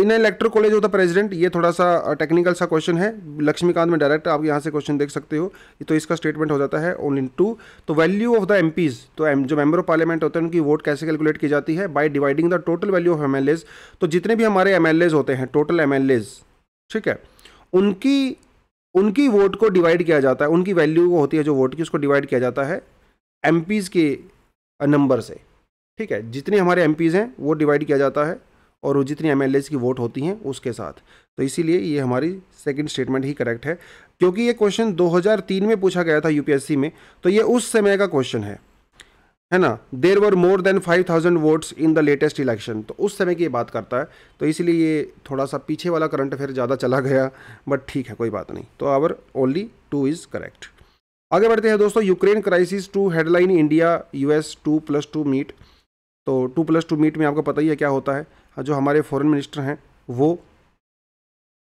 in electro college of the president ये थोड़ा सा टेक्निकल uh, सा क्वेश्चन है लक्ष्मीकांत में डायरेक्ट आप यहाँ से क्वेश्चन देख सकते हो तो इसका स्टेटमेंट हो जाता है ओनली टू तो वैल्यू ऑफ द एम तो एम जो मेंबर ऑफ पार्लियामेंट होते हैं उनकी वोट कैसे कैलकुलेट की जाती है by dividing the total value of M तो जितने भी हमारे एम होते हैं टोटल एम ठीक है उनकी उनकी वोट को डिवाइड किया जाता है उनकी वैल्यू होती है जो वोट की उसको डिवाइड किया जाता है एम के नंबर uh, से ठीक है जितने हमारे एम हैं वो डिवाइड किया जाता है और जितनी एम की वोट होती हैं उसके साथ तो इसीलिए ये हमारी सेकंड स्टेटमेंट ही करेक्ट है क्योंकि ये क्वेश्चन 2003 में पूछा गया था यूपीएससी में तो ये उस समय का क्वेश्चन है है ना there were more than 5000 votes in the latest election तो उस समय की ये बात करता है तो इसीलिए ये थोड़ा सा पीछे वाला करंट अफेयर ज़्यादा चला गया बट ठीक है कोई बात नहीं तो our only two is correct आगे बढ़ते हैं दोस्तों Ukraine crisis to headline India US two plus two meet तो टू प्लस टू मीट में आपको पता ही है क्या होता है हाँ, जो हमारे फॉरेन मिनिस्टर हैं वो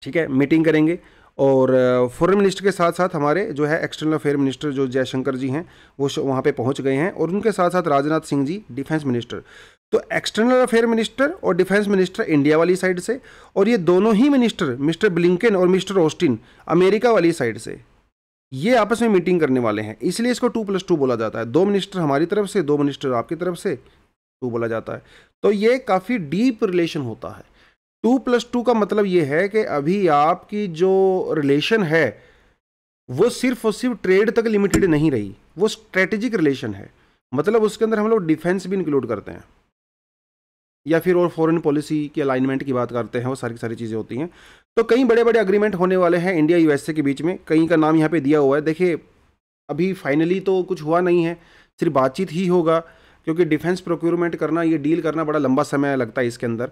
ठीक है मीटिंग करेंगे और फॉरेन मिनिस्टर के साथ साथ हमारे जो है एक्सटर्नल अफेयर मिनिस्टर जो जयशंकर जी हैं वो वहाँ पे पहुँच गए हैं और उनके साथ साथ राजनाथ सिंह जी डिफेंस मिनिस्टर तो एक्सटर्नल अफेयर मिनिस्टर और डिफेंस मिनिस्टर इंडिया वाली साइड से और ये दोनों ही मिनिस्टर मिस्टर ब्लिंकन और मिस्टर ऑस्टिन अमेरिका वाली साइड से ये आपस में मीटिंग करने वाले हैं इसलिए इसको टू प्लस टू बोला जाता है दो मिनिस्टर हमारी तरफ से दो मिनिस्टर आपकी तरफ से टू बोला जाता है तो ये काफ़ी डीप रिलेशन होता है टू प्लस टू का मतलब ये है कि अभी आपकी जो रिलेशन है वो सिर्फ और सिर्फ ट्रेड तक लिमिटेड नहीं रही वो स्ट्रेटेजिक रिलेशन है मतलब उसके अंदर हम लोग डिफेंस भी इंक्लूड करते हैं या फिर और फॉरेन पॉलिसी के अलाइनमेंट की बात करते हैं वो सारी सारी चीज़ें होती हैं तो कई बड़े बड़े अग्रीमेंट होने वाले हैं इंडिया यूएसए के बीच में कई का नाम यहाँ पे दिया हुआ है देखिए अभी फाइनली तो कुछ हुआ नहीं है सिर्फ बातचीत ही होगा क्योंकि डिफेंस प्रोक्योरमेंट करना ये डील करना बड़ा लंबा समय लगता है इसके अंदर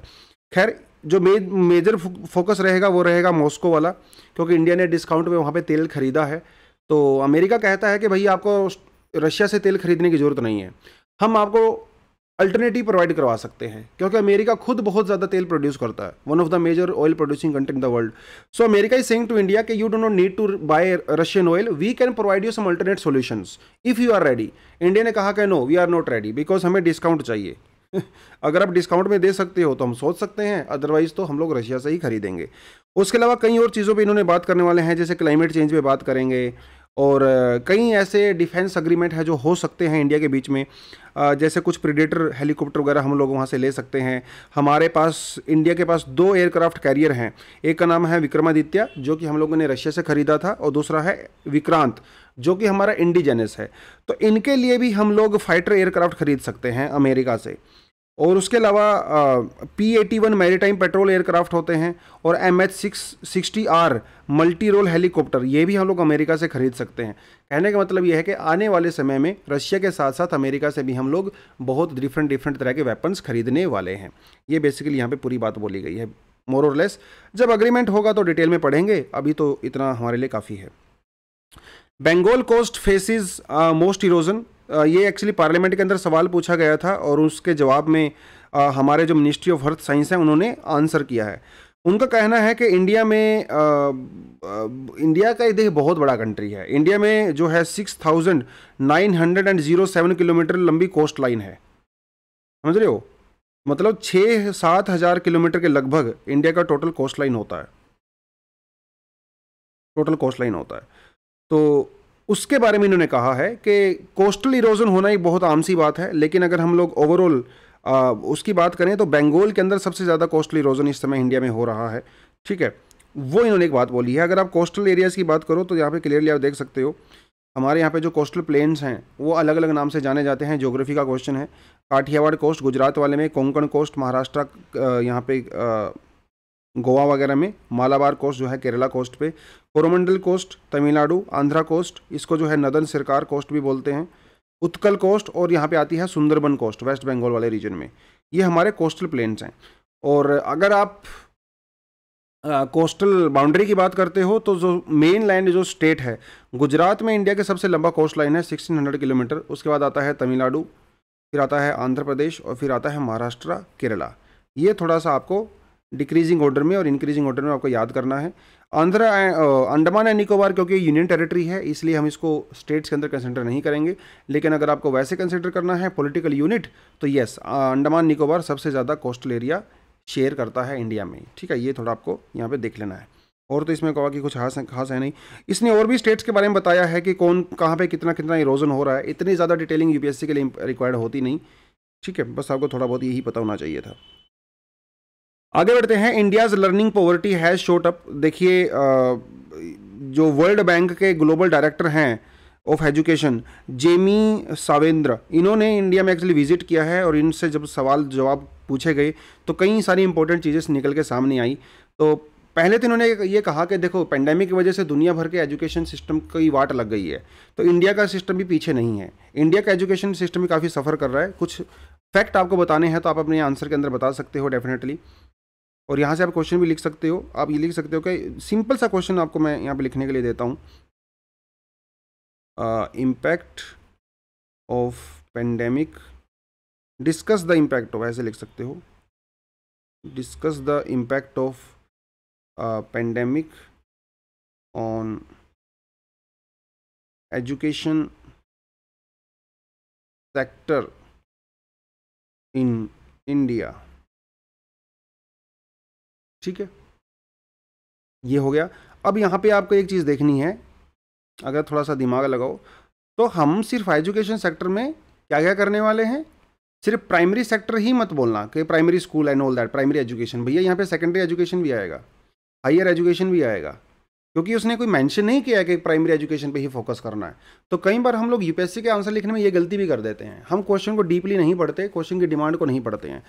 खैर जो मे मेजर फोकस रहेगा वो रहेगा मॉस्को वाला क्योंकि इंडिया ने डिस्काउंट में वहाँ पर तेल खरीदा है तो अमेरिका कहता है कि भाई आपको रशिया से तेल खरीदने की ज़रूरत नहीं है हम आपको अल्टरनेटिव प्रोवाइड करवा सकते हैं क्योंकि अमेरिका खुद बहुत ज़्यादा तेल प्रोड्यूस करता है one of the major oil producing country in the world so America is saying to India कि you do not need to buy Russian oil we can provide you some alternate solutions if you are ready India ने कहा कि no we are not ready because हमें discount चाहिए अगर आप discount में दे सकते हो तो हम सोच सकते हैं अदरवाइज तो हम लोग रशिया से ही खरीदेंगे उसके अलावा कई और चीज़ों पर इन्होंने बात करने वाले हैं जैसे क्लाइमेट चेंज पर बात करेंगे और कई ऐसे डिफेंस अग्रीमेंट है जो हो सकते हैं इंडिया के बीच में जैसे कुछ प्रिडेटर हेलीकॉप्टर वगैरह हम लोग वहाँ से ले सकते हैं हमारे पास इंडिया के पास दो एयरक्राफ्ट कैरियर हैं एक का नाम है विक्रमादित्य जो कि हम लोगों ने रशिया से ख़रीदा था और दूसरा है विक्रांत जो कि हमारा इंडिजेनस है तो इनके लिए भी हम लोग फाइटर एयरक्राफ्ट खरीद सकते हैं अमेरिका से और उसके अलावा P eighty one maritime patrol aircraft होते हैं और M H six sixty R multi role helicopter ये भी हम लोग अमेरिका से ख़रीद सकते हैं कहने का मतलब यह है कि आने वाले समय में रशिया के साथ साथ अमेरिका से भी हम लोग बहुत डिफरेंट डिफरेंट तरह के वेपन्स खरीदने वाले हैं ये बेसिकली यहाँ पर पूरी बात बोली गई है मोर और लेस जब अग्रीमेंट होगा तो डिटेल में पढ़ेंगे अभी तो इतना हमारे लिए काफ़ी है Bengal coast faces most erosion ये एक्चुअली पार्लियामेंट के अंदर सवाल पूछा गया था और उसके जवाब में हमारे जो मिनिस्ट्री ऑफ हर्थ साइंस हैं उन्होंने आंसर किया है उनका कहना है कि इंडिया में आ, आ, इंडिया का देख बहुत बड़ा कंट्री है इंडिया में जो है six thousand nine hundred and zero seven kilometre लंबी कोस्ट लाइन है समझ रहे हो मतलब छः सात हज़ार किलोमीटर के लगभग इंडिया का टोटल कोस्ट लाइन होता है टोटल कोस्ट लाइन होता है तो उसके बारे में इन्होंने कहा है कि कोस्टल इरोजन होना एक बहुत आम सी बात है लेकिन अगर हम लोग ओवरऑल उसकी बात करें तो बंगाल के अंदर सबसे ज़्यादा कोस्टल इरोजन इस समय इंडिया में हो रहा है ठीक है वो इन्होंने एक बात बोली है अगर आप कोस्टल एरियाज़ की बात करो तो यहाँ पे क्लियरली आप देख सकते हो हमारे यहाँ पे जो कोस्टल प्लेन्स हैं वो अलग अलग नाम से जाने जाते हैं ज्योग्राफी का क्वेश्चन है काठियावाड़ कोस्ट गुजरात वाले में कोंकण कोस्ट महाराष्ट्र यहाँ पे गोवा वगैरह में मालाबार कोस्ट जो है केरला कोस्ट पे कोरोमंडल कोस्ट तमिलनाडु आंध्रा कोस्ट इसको जो है नदन सिरकार कोस्ट भी बोलते हैं उत्कल कोस्ट और यहाँ पे आती है सुंदरबन कोस्ट वेस्ट बंगाल वाले रीजन में ये हमारे कोस्टल प्लेन्स हैं और अगर आप आ, कोस्टल बाउंड्री की बात करते हो तो जो मेन लैंड जो स्टेट है गुजरात में इंडिया के सबसे लंबा कोस्ट लाइन है सिक्सटीन किलोमीटर उसके बाद आता है तमिलनाडु फिर आता है आंध्र प्रदेश और फिर आता है महाराष्ट्र केरला ये थोड़ा सा आपको डिक्रीजिंग ऑर्डर में और इंक्रीजिंग ऑर्डर में आपको याद करना है आंध्र अंडमान एंड निकोबार क्योंकि यूनियन टेरिटरी है इसलिए हम इसको स्टेट्स के अंदर कंसिडर नहीं करेंगे लेकिन अगर आपको वैसे कंसिडर करना है पोलिटिकल यूनिट तो येस अंडमान निकोबार सबसे ज़्यादा कोस्टल एरिया शेयर करता है इंडिया में ठीक है ये थोड़ा आपको यहाँ पर देख लेना है और तो इसमें कहा कि कुछ खास खास है नहीं इसने और भी स्टेट्स के बारे में बताया है कि कौन कहाँ पे कितना कितना इरोजन हो रहा है इतनी ज़्यादा डिटेलिंग यूपीएससी के लिए रिक्वायर्ड होती नहीं ठीक है बस आपको थोड़ा बहुत यही पता होना चाहिए था आगे बढ़ते हैं India's learning poverty has shot up देखिए जो वर्ल्ड बैंक के ग्लोबल डायरेक्टर हैं ऑफ एजुकेशन जेमी सावेंद्र इन्होंने इंडिया में एक्चुअली विजिट किया है और इनसे जब सवाल जवाब पूछे गए तो कई सारी इंपॉर्टेंट चीज़ें निकल के सामने आई तो पहले तो इन्होंने ये कहा कि देखो पेंडेमिक की वजह से दुनिया भर के एजुकेशन सिस्टम की वाट लग गई है तो इंडिया का सिस्टम भी पीछे नहीं है इंडिया का एजुकेशन सिस्टम भी काफ़ी सफ़र कर रहा है कुछ फैक्ट आपको बताने हैं तो आप अपने आंसर के अंदर बता सकते हो डेफिनेटली और यहाँ से आप क्वेश्चन भी लिख सकते हो आप ये लिख सकते हो कि सिंपल सा क्वेश्चन आपको मैं यहाँ पे लिखने के लिए देता हूँ impact of pandemic discuss the impact of ऐसे लिख सकते हो discuss the impact of pandemic on education sector in India ठीक है ये हो गया अब यहाँ पे आपको एक चीज़ देखनी है अगर थोड़ा सा दिमाग लगाओ तो हम सिर्फ एजुकेशन सेक्टर में क्या क्या करने वाले हैं सिर्फ प्राइमरी सेक्टर ही मत बोलना कि primary school and all that primary education भैया यहाँ पे सेकेंडरी एजुकेशन भी आएगा हायर एजुकेशन भी आएगा क्योंकि उसने कोई मेंशन नहीं किया कि प्राइमरी एजुकेशन पे ही फोकस करना है तो कई बार हम लोग यूपीएससी के आंसर लिखने में ये गलती भी कर देते हैं हम क्वेश्चन को डीपली नहीं पढ़ते क्वेश्चन की डिमांड को नहीं पढ़ते हैं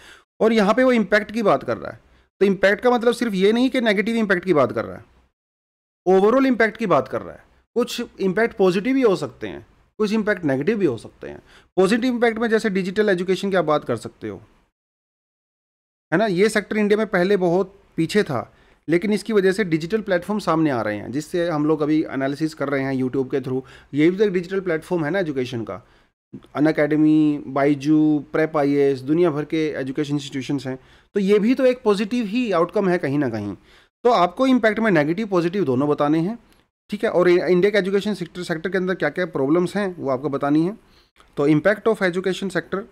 और यहाँ पर वो इम्पैक्ट की बात कर रहा है तो इम्पैक्ट का मतलब सिर्फ ये नहीं कि नेगेटिव इम्पैक्ट की बात कर रहा है ओवरऑल इम्पैक्ट की बात कर रहा है कुछ इम्पैक्ट पॉजिटिव भी हो सकते हैं कुछ इम्पैक्ट नेगेटिव भी हो सकते हैं पॉजिटिव इम्पैक्ट में जैसे डिजिटल एजुकेशन की आप बात कर सकते हो है ना ये सेक्टर इंडिया में पहले बहुत पीछे था लेकिन इसकी वजह से डिजिटल प्लेटफॉर्म सामने आ रहे हैं जिससे हम लोग अभी एनालिसिस कर रहे हैं यूट्यूब के थ्रू ये भी तो एक डिजिटल प्लेटफॉर्म है ना एजुकेशन का अन अकेडमी बाइजू प्रेप आई दुनिया भर के एजुकेशन इंस्टीट्यूशंस हैं तो ये भी तो एक पॉजिटिव ही आउटकम है कहीं ना कहीं तो आपको इम्पैक्ट में नेगेटिव पॉजिटिव दोनों बताने हैं ठीक है और इंडिया के एजुकेशन सेक्टर सेक्टर के अंदर क्या क्या प्रॉब्लम्स हैं वो आपको बतानी है तो impact of education sector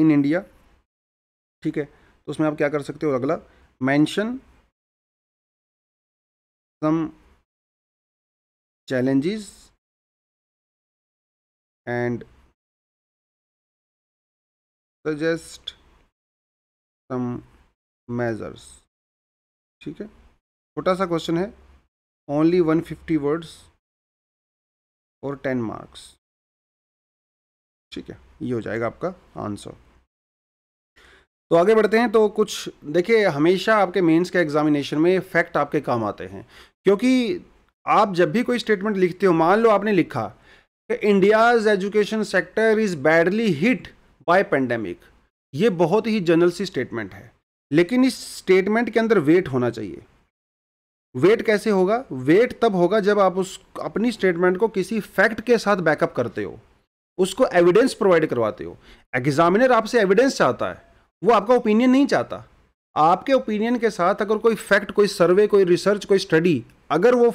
in India ठीक है तो उसमें आप क्या कर सकते हो अगला mention some challenges and suggest some measures ठीक है छोटा सा क्वेश्चन है ओनली 150 वर्ड्स और 10 मार्क्स ठीक है ये हो जाएगा आपका आंसर तो आगे बढ़ते हैं तो कुछ देखिए हमेशा आपके मेंस के एग्जामिनेशन में फैक्ट आपके काम आते हैं क्योंकि आप जब भी कोई स्टेटमेंट लिखते हो मान लो आपने लिखा कि India's education sector is badly hit by pandemic ये बहुत ही जनरल सी स्टेटमेंट है लेकिन इस स्टेटमेंट के अंदर वेट होना चाहिए वेट कैसे होगा वेट तब होगा जब आप उस अपनी स्टेटमेंट को किसी फैक्ट के साथ बैकअप करते हो उसको एविडेंस प्रोवाइड करवाते हो एग्जामिनर आपसे एविडेंस चाहता है वो आपका ओपिनियन नहीं चाहता आपके ओपिनियन के साथ अगर कोई फैक्ट कोई सर्वे कोई रिसर्च कोई स्टडी अगर वो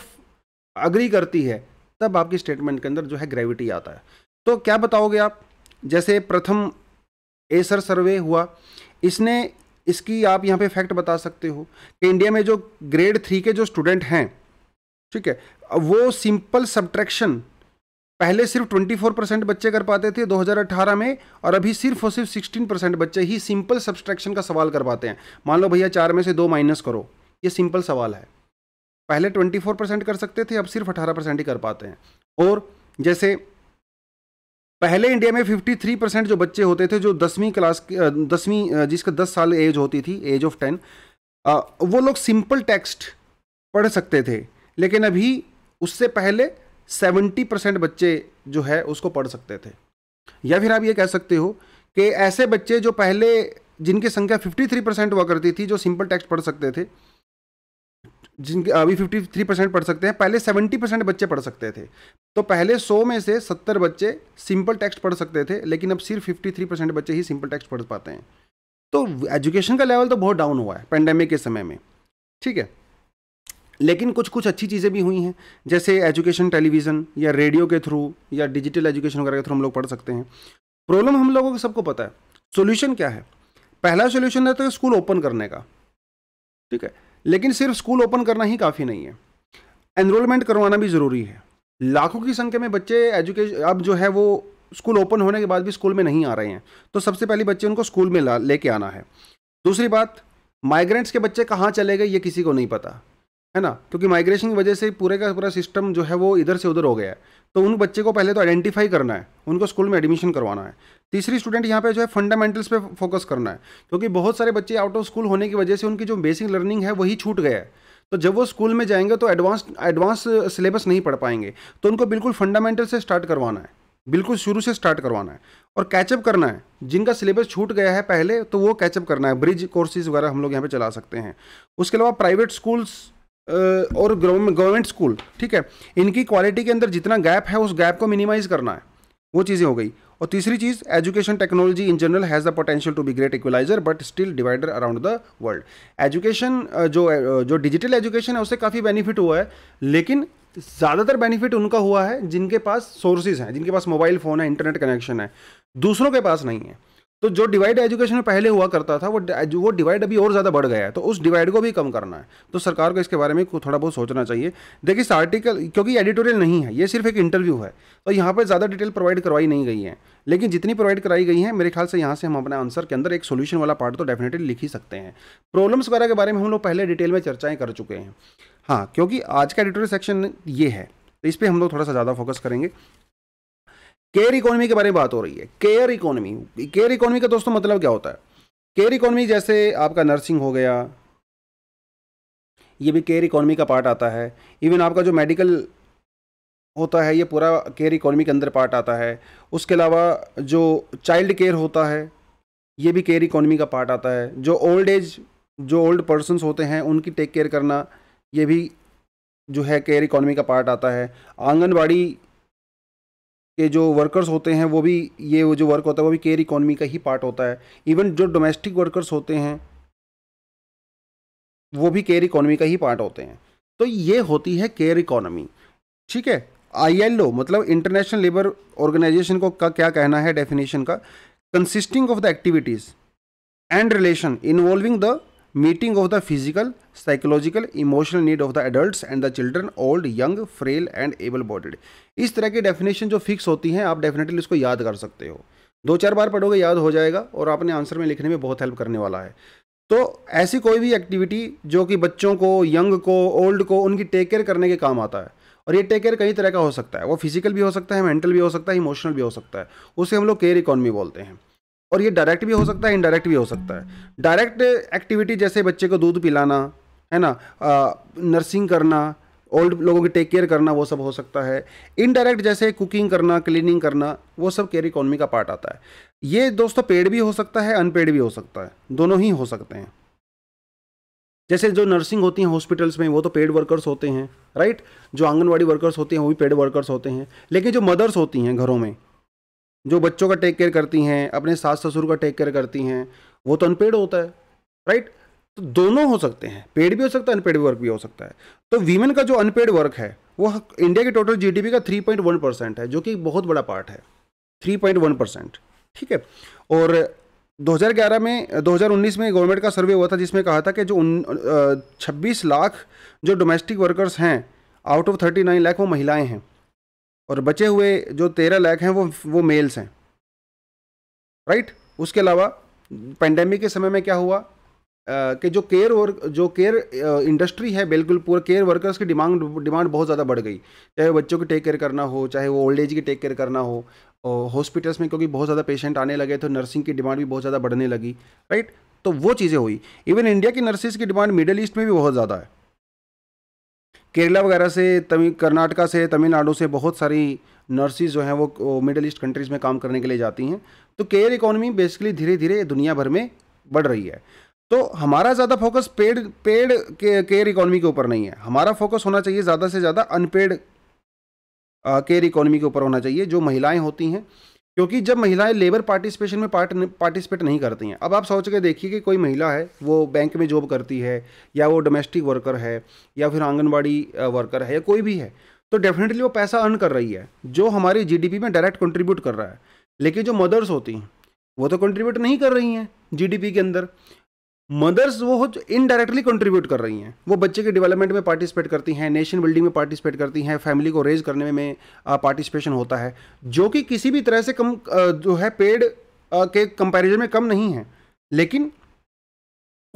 अग्री करती है तब आपकी स्टेटमेंट के अंदर जो है ग्रेविटी आता है तो क्या बताओगे आप जैसे प्रथम एसर सर्वे हुआ इसने इसकी आप यहाँ पे फैक्ट बता सकते हो कि इंडिया में जो ग्रेड थ्री के जो स्टूडेंट हैं ठीक है वो सिंपल सब्ट्रैक्शन पहले सिर्फ 24 परसेंट बच्चे कर पाते थे 2018 में और अभी सिर्फ और सिर्फ 16 परसेंट बच्चे ही सिंपल सब्सट्रैक्शन का सवाल कर पाते हैं मान लो भैया चार में से दो माइनस करो ये सिंपल सवाल है पहले 24 परसेंट कर सकते थे अब सिर्फ 18 परसेंट ही कर पाते हैं और जैसे पहले इंडिया में 53 परसेंट जो बच्चे होते थे जो दसवीं क्लास दसवीं जिसका दस साल एज होती थी एज ऑफ टेन वो लोग सिंपल टेक्स्ट पढ़ सकते थे लेकिन अभी उससे पहले 70 परसेंट बच्चे जो है उसको पढ़ सकते थे या फिर आप ये कह सकते हो कि ऐसे बच्चे जो पहले जिनकी संख्या 53 परसेंट हुआ करती थी जो सिंपल टेक्स्ट पढ़ सकते थे जिनके अभी 53 परसेंट पढ़ सकते हैं पहले 70 परसेंट बच्चे पढ़ सकते थे तो पहले 100 में से 70 बच्चे सिंपल टेक्स्ट पढ़ सकते थे लेकिन अब सिर्फ 53 परसेंट बच्चे ही सिंपल टेक्स्ट पढ़ पाते हैं तो एजुकेशन का लेवल तो बहुत डाउन हुआ है पेंडेमिक के समय में ठीक है लेकिन कुछ कुछ अच्छी चीज़ें भी हुई हैं जैसे एजुकेशन टेलीविज़न या रेडियो के थ्रू या डिजिटल एजुकेशन वगैरह के थ्रू हम लोग पढ़ सकते हैं प्रॉब्लम हम लोगों को सबको पता है सोल्यूशन क्या है पहला सोल्यूशन रहता है स्कूल तो ओपन करने का ठीक है लेकिन सिर्फ स्कूल ओपन करना ही काफ़ी नहीं है एनरोलमेंट करवाना भी ज़रूरी है लाखों की संख्या में बच्चे एजुकेशन अब जो है वो स्कूल ओपन होने के बाद भी स्कूल में नहीं आ रहे हैं तो सबसे पहले बच्चे उनको स्कूल में ला लेके आना है दूसरी बात माइग्रेंट्स के बच्चे कहाँ चले गए ये किसी को नहीं पता है ना क्योंकि माइग्रेशन की वजह से पूरे का पूरा सिस्टम जो है वो इधर से उधर हो गया है तो उन बच्चे को पहले तो आइडेंटिफाई करना है उनको स्कूल में एडमिशन करवाना है तीसरी स्टूडेंट यहाँ पे जो है फंडामेंटल्स पे फोकस करना है क्योंकि बहुत सारे बच्चे आउट ऑफ स्कूल होने की वजह से उनकी जो बेसिक लर्निंग है वही छूट गया है तो जब वो स्कूल में जाएंगे तो एडवांस एडवांस सिलेबस नहीं पढ़ पाएंगे तो उनको बिल्कुल फंडामेंटल से स्टार्ट करवाना है बिल्कुल शुरू से स्टार्ट करवाना है और कैचअप करना है जिनका सिलेबस छूट गया है पहले तो वो कैचअप करना है ब्रिज कोर्सेज वगैरह हम लोग यहाँ पे चला सकते हैं उसके अलावा प्राइवेट स्कूल्स और गवर्नमेंट स्कूल ठीक है इनकी क्वालिटी के अंदर जितना गैप है उस गैप को मिनिमाइज़ करना है वो चीज़ें हो गई और तीसरी चीज़ education technology in general has the potential to be great equaliser but still divider around the world education जो जो डिजिटल एजुकेशन है उससे काफ़ी बेनिफिट हुआ है लेकिन ज़्यादातर बेनिफिट उनका हुआ है जिनके पास सोर्सेज हैं जिनके पास मोबाइल फ़ोन है इंटरनेट कनेक्शन है दूसरों के पास नहीं है तो जो डिवाइड एजुकेशन में पहले हुआ करता था वो वो डिवाइड अभी और ज़्यादा बढ़ गया है तो उस डिवाइड को भी कम करना है तो सरकार को इसके बारे में थोड़ा बहुत सोचना चाहिए देखिए इस आर्टिकल क्योंकि एडिटोरियल नहीं है ये सिर्फ एक इंटरव्यू है तो यहाँ पर ज़्यादा डिटेल प्रोवाइड करवाई नहीं गई है लेकिन जितनी प्रोवाइड कराई गई है मेरे ख्याल से यहाँ से हम अपने आंसर के अंदर एक सोल्यूशन वाला पार्ट तो डेफिनेटली लिख ही सकते हैं प्रॉब्लम्स वगैरह के बारे में हम लोग पहले डिटेल में चर्चाएँ कर चुके हैं हाँ क्योंकि आज का एडिटोरियल सेक्शन ये है तो इस पर हम लोग थोड़ा सा ज़्यादा फोकस करेंगे केयर इकोनॉमी के बारे में बात हो रही है केयर इकोनॉमी केयर इकोनॉमी का दोस्तों मतलब क्या होता है केयर इकोनॉमी जैसे आपका नर्सिंग हो गया ये भी केयर इकोनॉमी का पार्ट आता है इवन आपका जो मेडिकल होता है ये पूरा केयर इकोनॉमी के अंदर पार्ट आता है उसके अलावा जो चाइल्ड केयर होता है ये भी केयर इकोनॉमी का पार्ट आता है जो ओल्ड एज जो ओल्ड पर्सनस होते हैं उनकी टेक केयर करना ये भी जो है केयर इकोनॉमी का पार्ट आता है आंगनबाड़ी के जो वर्कर्स होते हैं वो भी ये जो वर्क होता है वो भी केयर इकोनॉमी का ही पार्ट होता है इवन जो डोमेस्टिक वर्कर्स होते हैं वो भी केयर इकोनॉमी का ही पार्ट होते हैं तो ये होती है केयर इकोनॉमी ठीक है आईएलओ मतलब इंटरनेशनल लेबर ऑर्गेनाइजेशन को का क्या कहना है डेफिनेशन का consisting of the activities and relation involving the meeting of the physical psychological emotional need of the adult and the children old young frail and able bodied इस तरह की definition जो फिक्स होती हैं आप डेफिनेटली इसको याद कर सकते हो दो चार बार पढ़ोगे याद हो जाएगा और आपने आंसर में लिखने में बहुत हेल्प करने वाला है तो ऐसी कोई भी एक्टिविटी जो कि बच्चों को यंग को ओल्ड को उनकी टेक केयर करने के काम आता है और ये टेक केयर कई तरह का हो सकता है वो फिजिकल भी हो सकता है मेंटल भी हो सकता है इमोशनल भी हो सकता है उसे हम लोग केयर इकोनमी बोलते हैं और ये डायरेक्ट भी हो सकता है इनडायरेक्ट भी हो सकता है डायरेक्ट एक्टिविटी जैसे बच्चे को दूध पिलाना है ना नर्सिंग करना ओल्ड लोगों की टेक केयर करना वो सब हो सकता है इनडायरेक्ट जैसे कुकिंग करना क्लीनिंग करना वो सब केयर इकोनॉमी का पार्ट आता है ये दोस्तों पेड भी हो सकता है अनपेड भी हो सकता है दोनों ही हो सकते हैं जैसे जो नर्सिंग होती हैं हॉस्पिटल्स में वो तो पेड वर्कर्स होते हैं राइट जो आंगनवाड़ी वर्कर्स होते हैं वो भी पेड वर्कर्स होते हैं लेकिन जो मदर्स होती हैं घरों में जो बच्चों का टेक केयर करती हैं अपने सास ससुर का टेक केयर करती हैं वो तो अनपेड होता है राइट तो दोनों हो सकते हैं पेड भी हो सकता है अनपेड वर्क भी हो सकता है तो वीमेन का जो अनपेड वर्क है वो इंडिया के टोटल जीडीपी का 3.1 परसेंट है जो कि बहुत बड़ा पार्ट है 3.1 परसेंट ठीक है और 2011 में 2019 में गवर्नमेंट का सर्वे हुआ था जिसमें कहा था कि जो छब्बीस लाख जो डोमेस्टिक वर्कर्स हैं out of thirty nine lakh वो महिलाएँ हैं और बचे हुए जो तेरह लाख हैं वो वो मेल्स हैं राइट उसके अलावा पेंडेमिक के समय में क्या हुआ कि जो केयर वर्क जो केयर इंडस्ट्री है बिल्कुल पूरा केयर वर्कर्स की डिमांड डिमांड बहुत ज़्यादा बढ़ गई चाहे बच्चों की टेक केयर करना हो चाहे वो ओल्ड एज की टेक केयर करना हो हॉस्पिटल्स में क्योंकि बहुत ज़्यादा पेशेंट आने लगे तो नर्सिंग की डिमांड भी बहुत ज़्यादा बढ़ने लगी राइट तो वो चीज़ें हुई इवन इंडिया की नर्सिस की डिमांड मिडल ईस्ट में भी बहुत ज़्यादा है केरला वगैरह से तमिल कर्नाटका से तमिलनाडु से बहुत सारी नर्सिस जो हैं वो मिडल ईस्ट कंट्रीज़ में काम करने के लिए जाती हैं तो केयर इकोनॉमी बेसिकली धीरे धीरे दुनिया भर में बढ़ रही है तो हमारा ज़्यादा फोकस पेड पेड के, केयर इकोनॉमी के ऊपर नहीं है हमारा फोकस होना चाहिए ज़्यादा से ज़्यादा अनपेड केयर इकोनॉमी के ऊपर होना चाहिए जो महिलाएं होती हैं क्योंकि जब महिलाएं लेबर पार्टिसिपेशन में पार्ट पार्टिसिपेट नहीं करती हैं अब आप सोच के देखिए कि कोई महिला है वो बैंक में जॉब करती है या वो डोमेस्टिक वर्कर है या फिर आंगनबाड़ी वर्कर है या कोई भी है तो डेफिनेटली वो पैसा अर्न कर रही है जो हमारी जीडीपी में डायरेक्ट कंट्रीब्यूट कर रहा है लेकिन जो मदर्स होती हैं वो तो कंट्रीब्यूट नहीं कर रही हैं जीडीपी के अंदर मदर्स वो जो इनडायरेक्टली कंट्रीब्यूट कर रही हैं वो बच्चे के डेवलपमेंट में पार्टिसिपेट करती हैं नेशन बिल्डिंग में पार्टिसिपेट करती हैं फैमिली को रेज करने में, पार्टिसिपेशन होता है जो कि किसी भी तरह से कम जो है पेड के कंपैरिजन में कम नहीं है लेकिन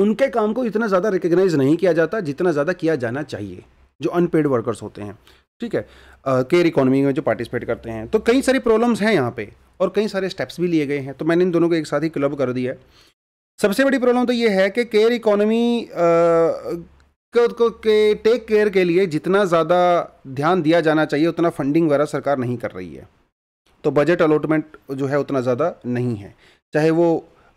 उनके काम को इतना ज़्यादा रिकग्नाइज नहीं किया जाता जितना ज़्यादा किया जाना चाहिए जो अनपेड वर्कर्स होते हैं ठीक है केयर इकोनॉमी में जो पार्टिसिपेट करते हैं तो कई सारी प्रॉब्लम्स हैं यहाँ पे और कई सारे स्टेप्स भी लिए गए हैं तो मैंने इन दोनों को एक साथ ही क्लब कर दिया है सबसे बड़ी प्रॉब्लम तो ये है कि केयर इकोनॉमी को के टेक केयर के लिए जितना ज़्यादा ध्यान दिया जाना चाहिए उतना फंडिंग वगैरह सरकार नहीं कर रही है तो बजट अलॉटमेंट जो है उतना ज़्यादा नहीं है चाहे वो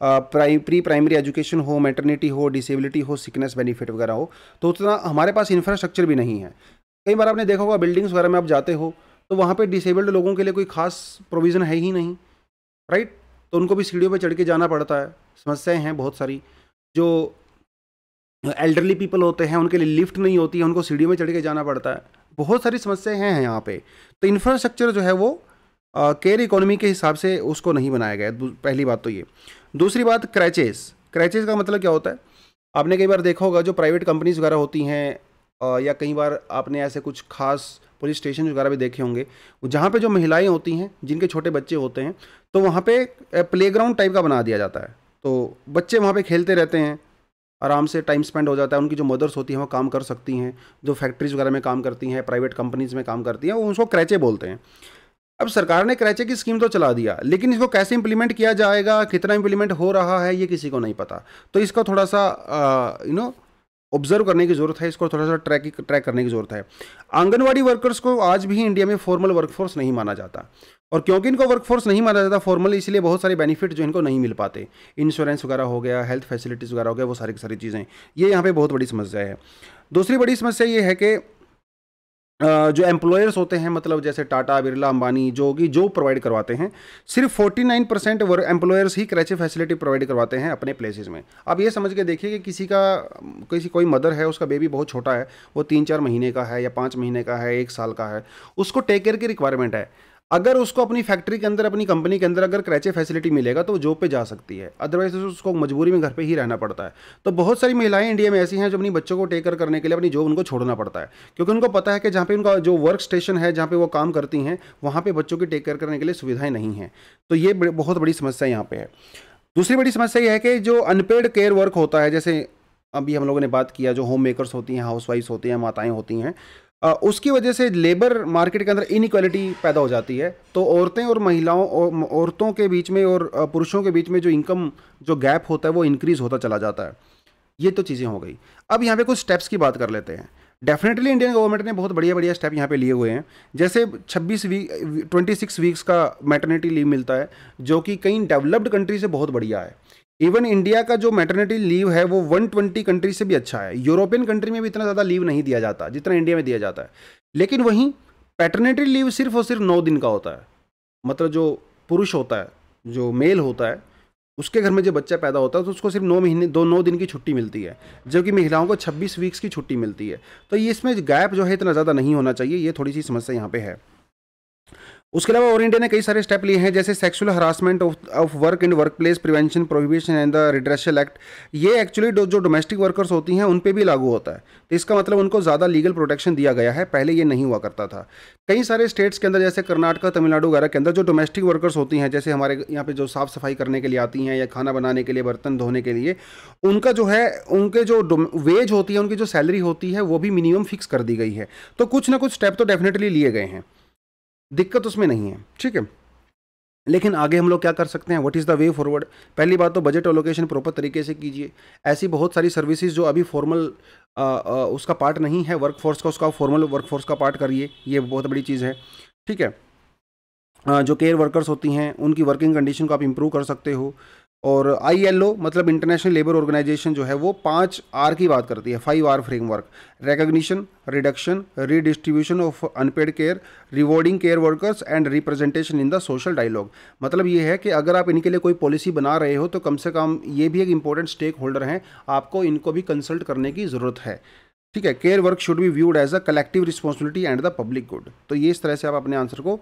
प्राइ प्री प्राइमरी एजुकेशन हो मैटर्निटी हो डिसेबिलिटी हो सिकनेस बेनिफिट वगैरह हो तो उतना हमारे पास इंफ्रास्ट्रक्चर भी नहीं है कई बार आपने देखा होगा बिल्डिंग्स वगैरह में आप जाते हो तो वहाँ पर डिसेबल्ड लोगों के लिए कोई खास प्रोविज़न है ही नहीं राइट तो उनको भी सीढ़ियों पर चढ़ के जाना पड़ता है समस्याएं हैं बहुत सारी जो एल्डरली पीपल होते हैं उनके लिए लिफ्ट नहीं होती है उनको सीढ़ी में चढ़ के जाना पड़ता है बहुत सारी समस्याएं हैं यहाँ पे तो इंफ्रास्ट्रक्चर जो है वो केयर इकोनॉमी के हिसाब से उसको नहीं बनाया गया पहली बात तो ये दूसरी बात क्रैचेस क्रैचेस का मतलब क्या होता है आपने कई बार देखा होगा जो प्राइवेट कंपनीज वगैरह होती हैं या कई बार आपने ऐसे कुछ खास पुलिस स्टेशन वगैरह भी देखे होंगे जहाँ पे जो महिलाएं होती हैं जिनके छोटे बच्चे होते हैं तो वहाँ पे प्लेग्राउंड टाइप का बना दिया जाता है तो बच्चे वहाँ पे खेलते रहते हैं आराम से टाइम स्पेंड हो जाता है उनकी जो मदर्स होती हैं वो काम कर सकती हैं जो फैक्ट्रीज वगैरह में काम करती हैं प्राइवेट कंपनीज़ में काम करती हैं वो उसको क्रैचे बोलते हैं अब सरकार ने क्रैचे की स्कीम तो चला दिया लेकिन इसको कैसे इंप्लीमेंट किया जाएगा कितना इंप्लीमेंट हो रहा है ये किसी को नहीं पता तो इसका थोड़ा सा यू नो ऑब्जर्व करने की ज़रूरत है इसको थोड़ा सा ट्रैक ट्रैक करने की ज़रूरत है आंगनवाड़ी वर्कर्स को आज भी इंडिया में फॉर्मल वर्कफोर्स नहीं माना जाता और क्योंकि इनको वर्कफोर्स नहीं माना जाता फॉर्मली इसलिए बहुत सारे बेनिफिट जो इनको नहीं मिल पाते इंश्योरेंस वगैरह हो गया हेल्थ फैसिलिटीज़ वगैरह हो गया वो सारी की सारी चीज़ें ये यहाँ पे बहुत बड़ी समस्या है दूसरी बड़ी समस्या ये है कि जो एम्प्लॉयर्स होते हैं मतलब जैसे टाटा बिरला अंबानी जो कि जो प्रोवाइड करवाते हैं सिर्फ 49 परसेंट वर्क एम्प्लॉयर्स ही क्रैचे फैसिलिटी प्रोवाइड करवाते हैं अपने प्लेसेस में अब ये समझ के देखिए कि किसी का किसी कोई मदर है उसका बेबी बहुत छोटा है वो तीन चार महीने का है या पाँच महीने का है एक साल का है उसको टेक केयर की रिक्वायरमेंट है अगर उसको अपनी फैक्ट्री के अंदर अपनी कंपनी के अंदर अगर क्रैचे फैसिलिटी मिलेगा तो वो जॉब पे जा सकती है अदरवाइज उसको मजबूरी में घर पे ही रहना पड़ता है तो बहुत सारी महिलाएं इंडिया में ऐसी हैं जो अपनी बच्चों को टेकर करने के लिए अपनी जॉब उनको छोड़ना पड़ता है क्योंकि उनको पता है कि जहाँ पे उनका जो वर्क स्टेशन है जहाँ पे वो काम करती हैं वहाँ पर बच्चों की टेक केयर करने के लिए सुविधाएँ नहीं हैं तो ये बहुत बड़ी समस्या यहाँ पर है दूसरी बड़ी समस्या यह है कि जो अनपेड केयर वर्क होता है जैसे अभी हम लोगों ने बात किया जो होम मेकर्स होती हैं हाउस वाइफ्स होती हैं माताएं होती हैं उसकी वजह से लेबर मार्केट के अंदर इनक्वालिटी पैदा हो जाती है तो औरतें और महिलाओं और औरतों के बीच में और पुरुषों के बीच में जो इनकम जो गैप होता है वो इंक्रीज़ होता चला जाता है ये तो चीज़ें हो गई अब यहाँ पे कुछ स्टेप्स की बात कर लेते हैं डेफिनेटली इंडियन गवर्नमेंट ने बहुत बढ़िया बढ़िया स्टेप यहाँ पे लिए हुए हैं जैसे 26 वीक 26 वीक्स का मैटरनिटी लीव मिलता है जो कि कई डेवलप्ड कंट्री से बहुत बढ़िया है इवन इंडिया का जो मैटर्निटी लीव है वो 120 कंट्री से भी अच्छा है यूरोपियन कंट्री में भी इतना ज़्यादा लीव नहीं दिया जाता जितना इंडिया में दिया जाता है लेकिन वहीं पैटर्निटी लीव सिर्फ और सिर्फ नौ दिन का होता है मतलब जो पुरुष होता है जो मेल होता है उसके घर में जो बच्चा पैदा होता है तो उसको सिर्फ नौ महीने दो नौ दिन की छुट्टी मिलती है जबकि महिलाओं को छब्बीस वीक्स की छुट्टी मिलती है तो ये इसमें गैप जो है इतना ज़्यादा नहीं होना चाहिए ये थोड़ी सी समस्या यहाँ पर है उसके अलावा और इंडिया ने कई सारे स्टेप लिए हैं जैसे sexual harassment of work and workplace prevention prohibition and the redressal act ये एक्चुअली जो डोमेस्टिक वर्कर्स होती हैं उन पे भी लागू होता है तो इसका मतलब उनको ज़्यादा लीगल प्रोटेक्शन दिया गया है पहले ये नहीं हुआ करता था कई सारे स्टेट्स के अंदर जैसे कर्नाटका तमिलनाडु वगैरह के अंदर जो डोमेस्टिक वर्कर्स होती हैं जैसे हमारे यहाँ पे जो साफ़ सफाई करने के लिए आती हैं या खाना बनाने के लिए बर्तन धोने के लिए उनका जो है उनके जो वेज होती है उनकी जो सैलरी होती है वो भी मिनिमम फिक्स कर दी गई है तो कुछ ना कुछ स्टेप तो डेफिनेटली लिए गए हैं दिक्कत उसमें नहीं है ठीक है लेकिन आगे हम लोग क्या कर सकते हैं what is the way forward पहली बात तो बजट एलोकेशन प्रॉपर तरीके से कीजिए ऐसी बहुत सारी सर्विसेज जो अभी फॉर्मल उसका पार्ट नहीं है वर्कफोर्स का उसका फॉर्मल वर्कफोर्स का पार्ट करिए ये बहुत बड़ी चीज़ है ठीक है जो केयर वर्कर्स होती हैं उनकी वर्किंग कंडीशन को आप इम्प्रूव कर सकते हो और आई मतलब इंटरनेशनल लेबर ऑर्गेनाइजेशन जो है वो पाँच आर की बात करती है five R framework recognition reduction redistribution of unpaid care rewarding care workers and representation in the social dialogue मतलब ये है कि अगर आप इनके लिए कोई पॉलिसी बना रहे हो तो कम से कम ये भी एक इंपॉर्टेंट स्टेक होल्डर हैं आपको इनको भी कंसल्ट करने की ज़रूरत है ठीक है care work should be viewed as a collective responsibility and the public good तो ये इस तरह से आप अपने आंसर को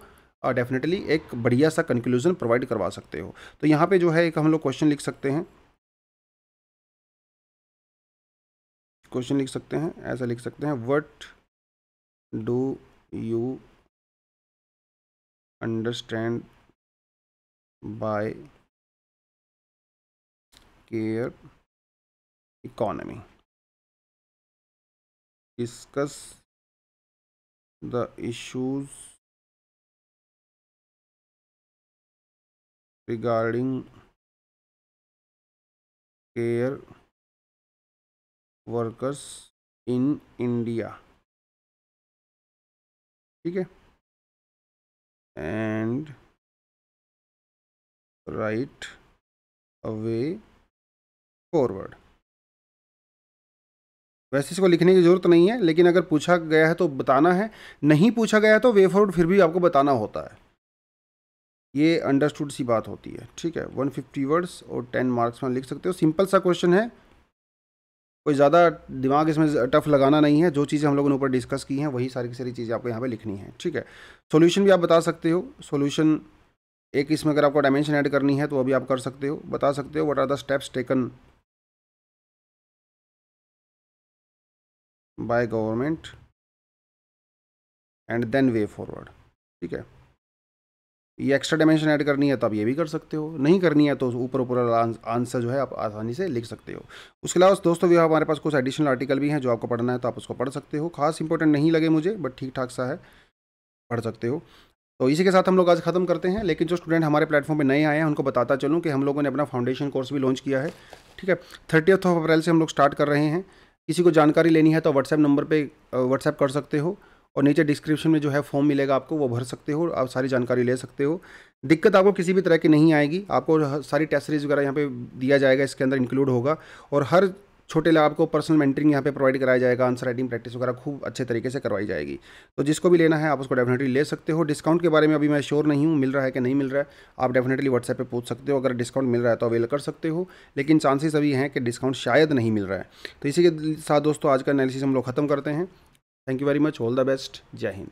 डेफिनेटली एक बढ़िया सा कंक्लूजन प्रोवाइड करवा सकते हो तो यहाँ पे जो है एक हम लोग क्वेश्चन लिख सकते हैं क्वेश्चन लिख सकते हैं ऐसा लिख सकते हैं what do you understand by care economy discuss the issues regarding care workers in India ठीक है एंड राइट अवे फॉरवर्ड वैसे इसको लिखने की ज़रूरत नहीं है लेकिन अगर पूछा गया है तो बताना है नहीं पूछा गया है तो वे फॉरवर्ड फिर भी आपको बताना होता है ये अंडरस्टूड सी बात होती है ठीक है 150 वर्ड्स और 10 मार्क्स में लिख सकते हो सिंपल सा क्वेश्चन है कोई ज़्यादा दिमाग इसमें टफ लगाना नहीं है जो चीज़ें हम लोगों ने ऊपर डिस्कस की हैं वही सारी की सारी चीज़ें आपको यहाँ पे लिखनी है ठीक है सॉल्यूशन भी आप बता सकते हो सॉल्यूशन एक इसमें अगर आपको डायमेंशन ऐड करनी है तो वो आप कर सकते हो बता सकते हो what are the steps taken by government and then way forward ठीक है ये एक्स्ट्रा डायमेंशन ऐड करनी है तो आप ये भी कर सकते हो नहीं करनी है तो ऊपर ऊपर आंसर जो है आप आसानी से लिख सकते हो उसके अलावा दोस्तों भी हमारे पास कुछ एडिशनल आर्टिकल भी हैं जो आपको पढ़ना है तो आप उसको पढ़ सकते हो खास इंपॉर्टेंट नहीं लगे मुझे बट ठीक ठाक सा है पढ़ सकते हो तो इसी के साथ हम लोग आज खत्म करते हैं लेकिन जो स्टूडेंट हमारे प्लेटफॉर्म पर नए आए हैं उनको बताता चलूँ कि हम लोगों ने अपना फाउंडेशन कोर्स भी लॉन्च किया है ठीक है थर्टी ऑफ अप्रैल से हम लोग स्टार्ट कर रहे हैं किसी को जानकारी लेनी है तो व्हाट्सएप नंबर पर व्हाट्सएप कर सकते हो और नीचे डिस्क्रिप्शन में जो है फॉर्म मिलेगा आपको वो भर सकते हो आप सारी जानकारी ले सकते हो दिक्कत आपको किसी भी तरह की नहीं आएगी आपको सारी टेस्ट सीरीज वगैरह यहाँ पे दिया जाएगा इसके अंदर इंक्लूड होगा और हर छोटे लाभ को पर्सनल मेंटरिंग यहाँ पे प्रोवाइड कराया जाएगा आंसर राइटिंग प्रैक्टिस वगैरह खूब अच्छे तरीके से करवाई जाएगी तो जिसको भी लेना है आप उसको डेफिनेटली ले सकते हो डिस्काउंट के बारे में अभी मैं श्योर नहीं हूँ मिल रहा है कि नहीं मिल रहा है आप डेफिनेटली व्हाट्सएप पर पूछ सकते हो अगर डिस्काउंट मिल रहा है तो अवेल कर सकते हो लेकिन चांसेस अभी हैं कि डिस्काउंट शायद नहीं मिल रहा है तो इसी के साथ दोस्तों आज का एनालिसिस हम लोग खत्म करते हैं Thank you very much. All the best. Jai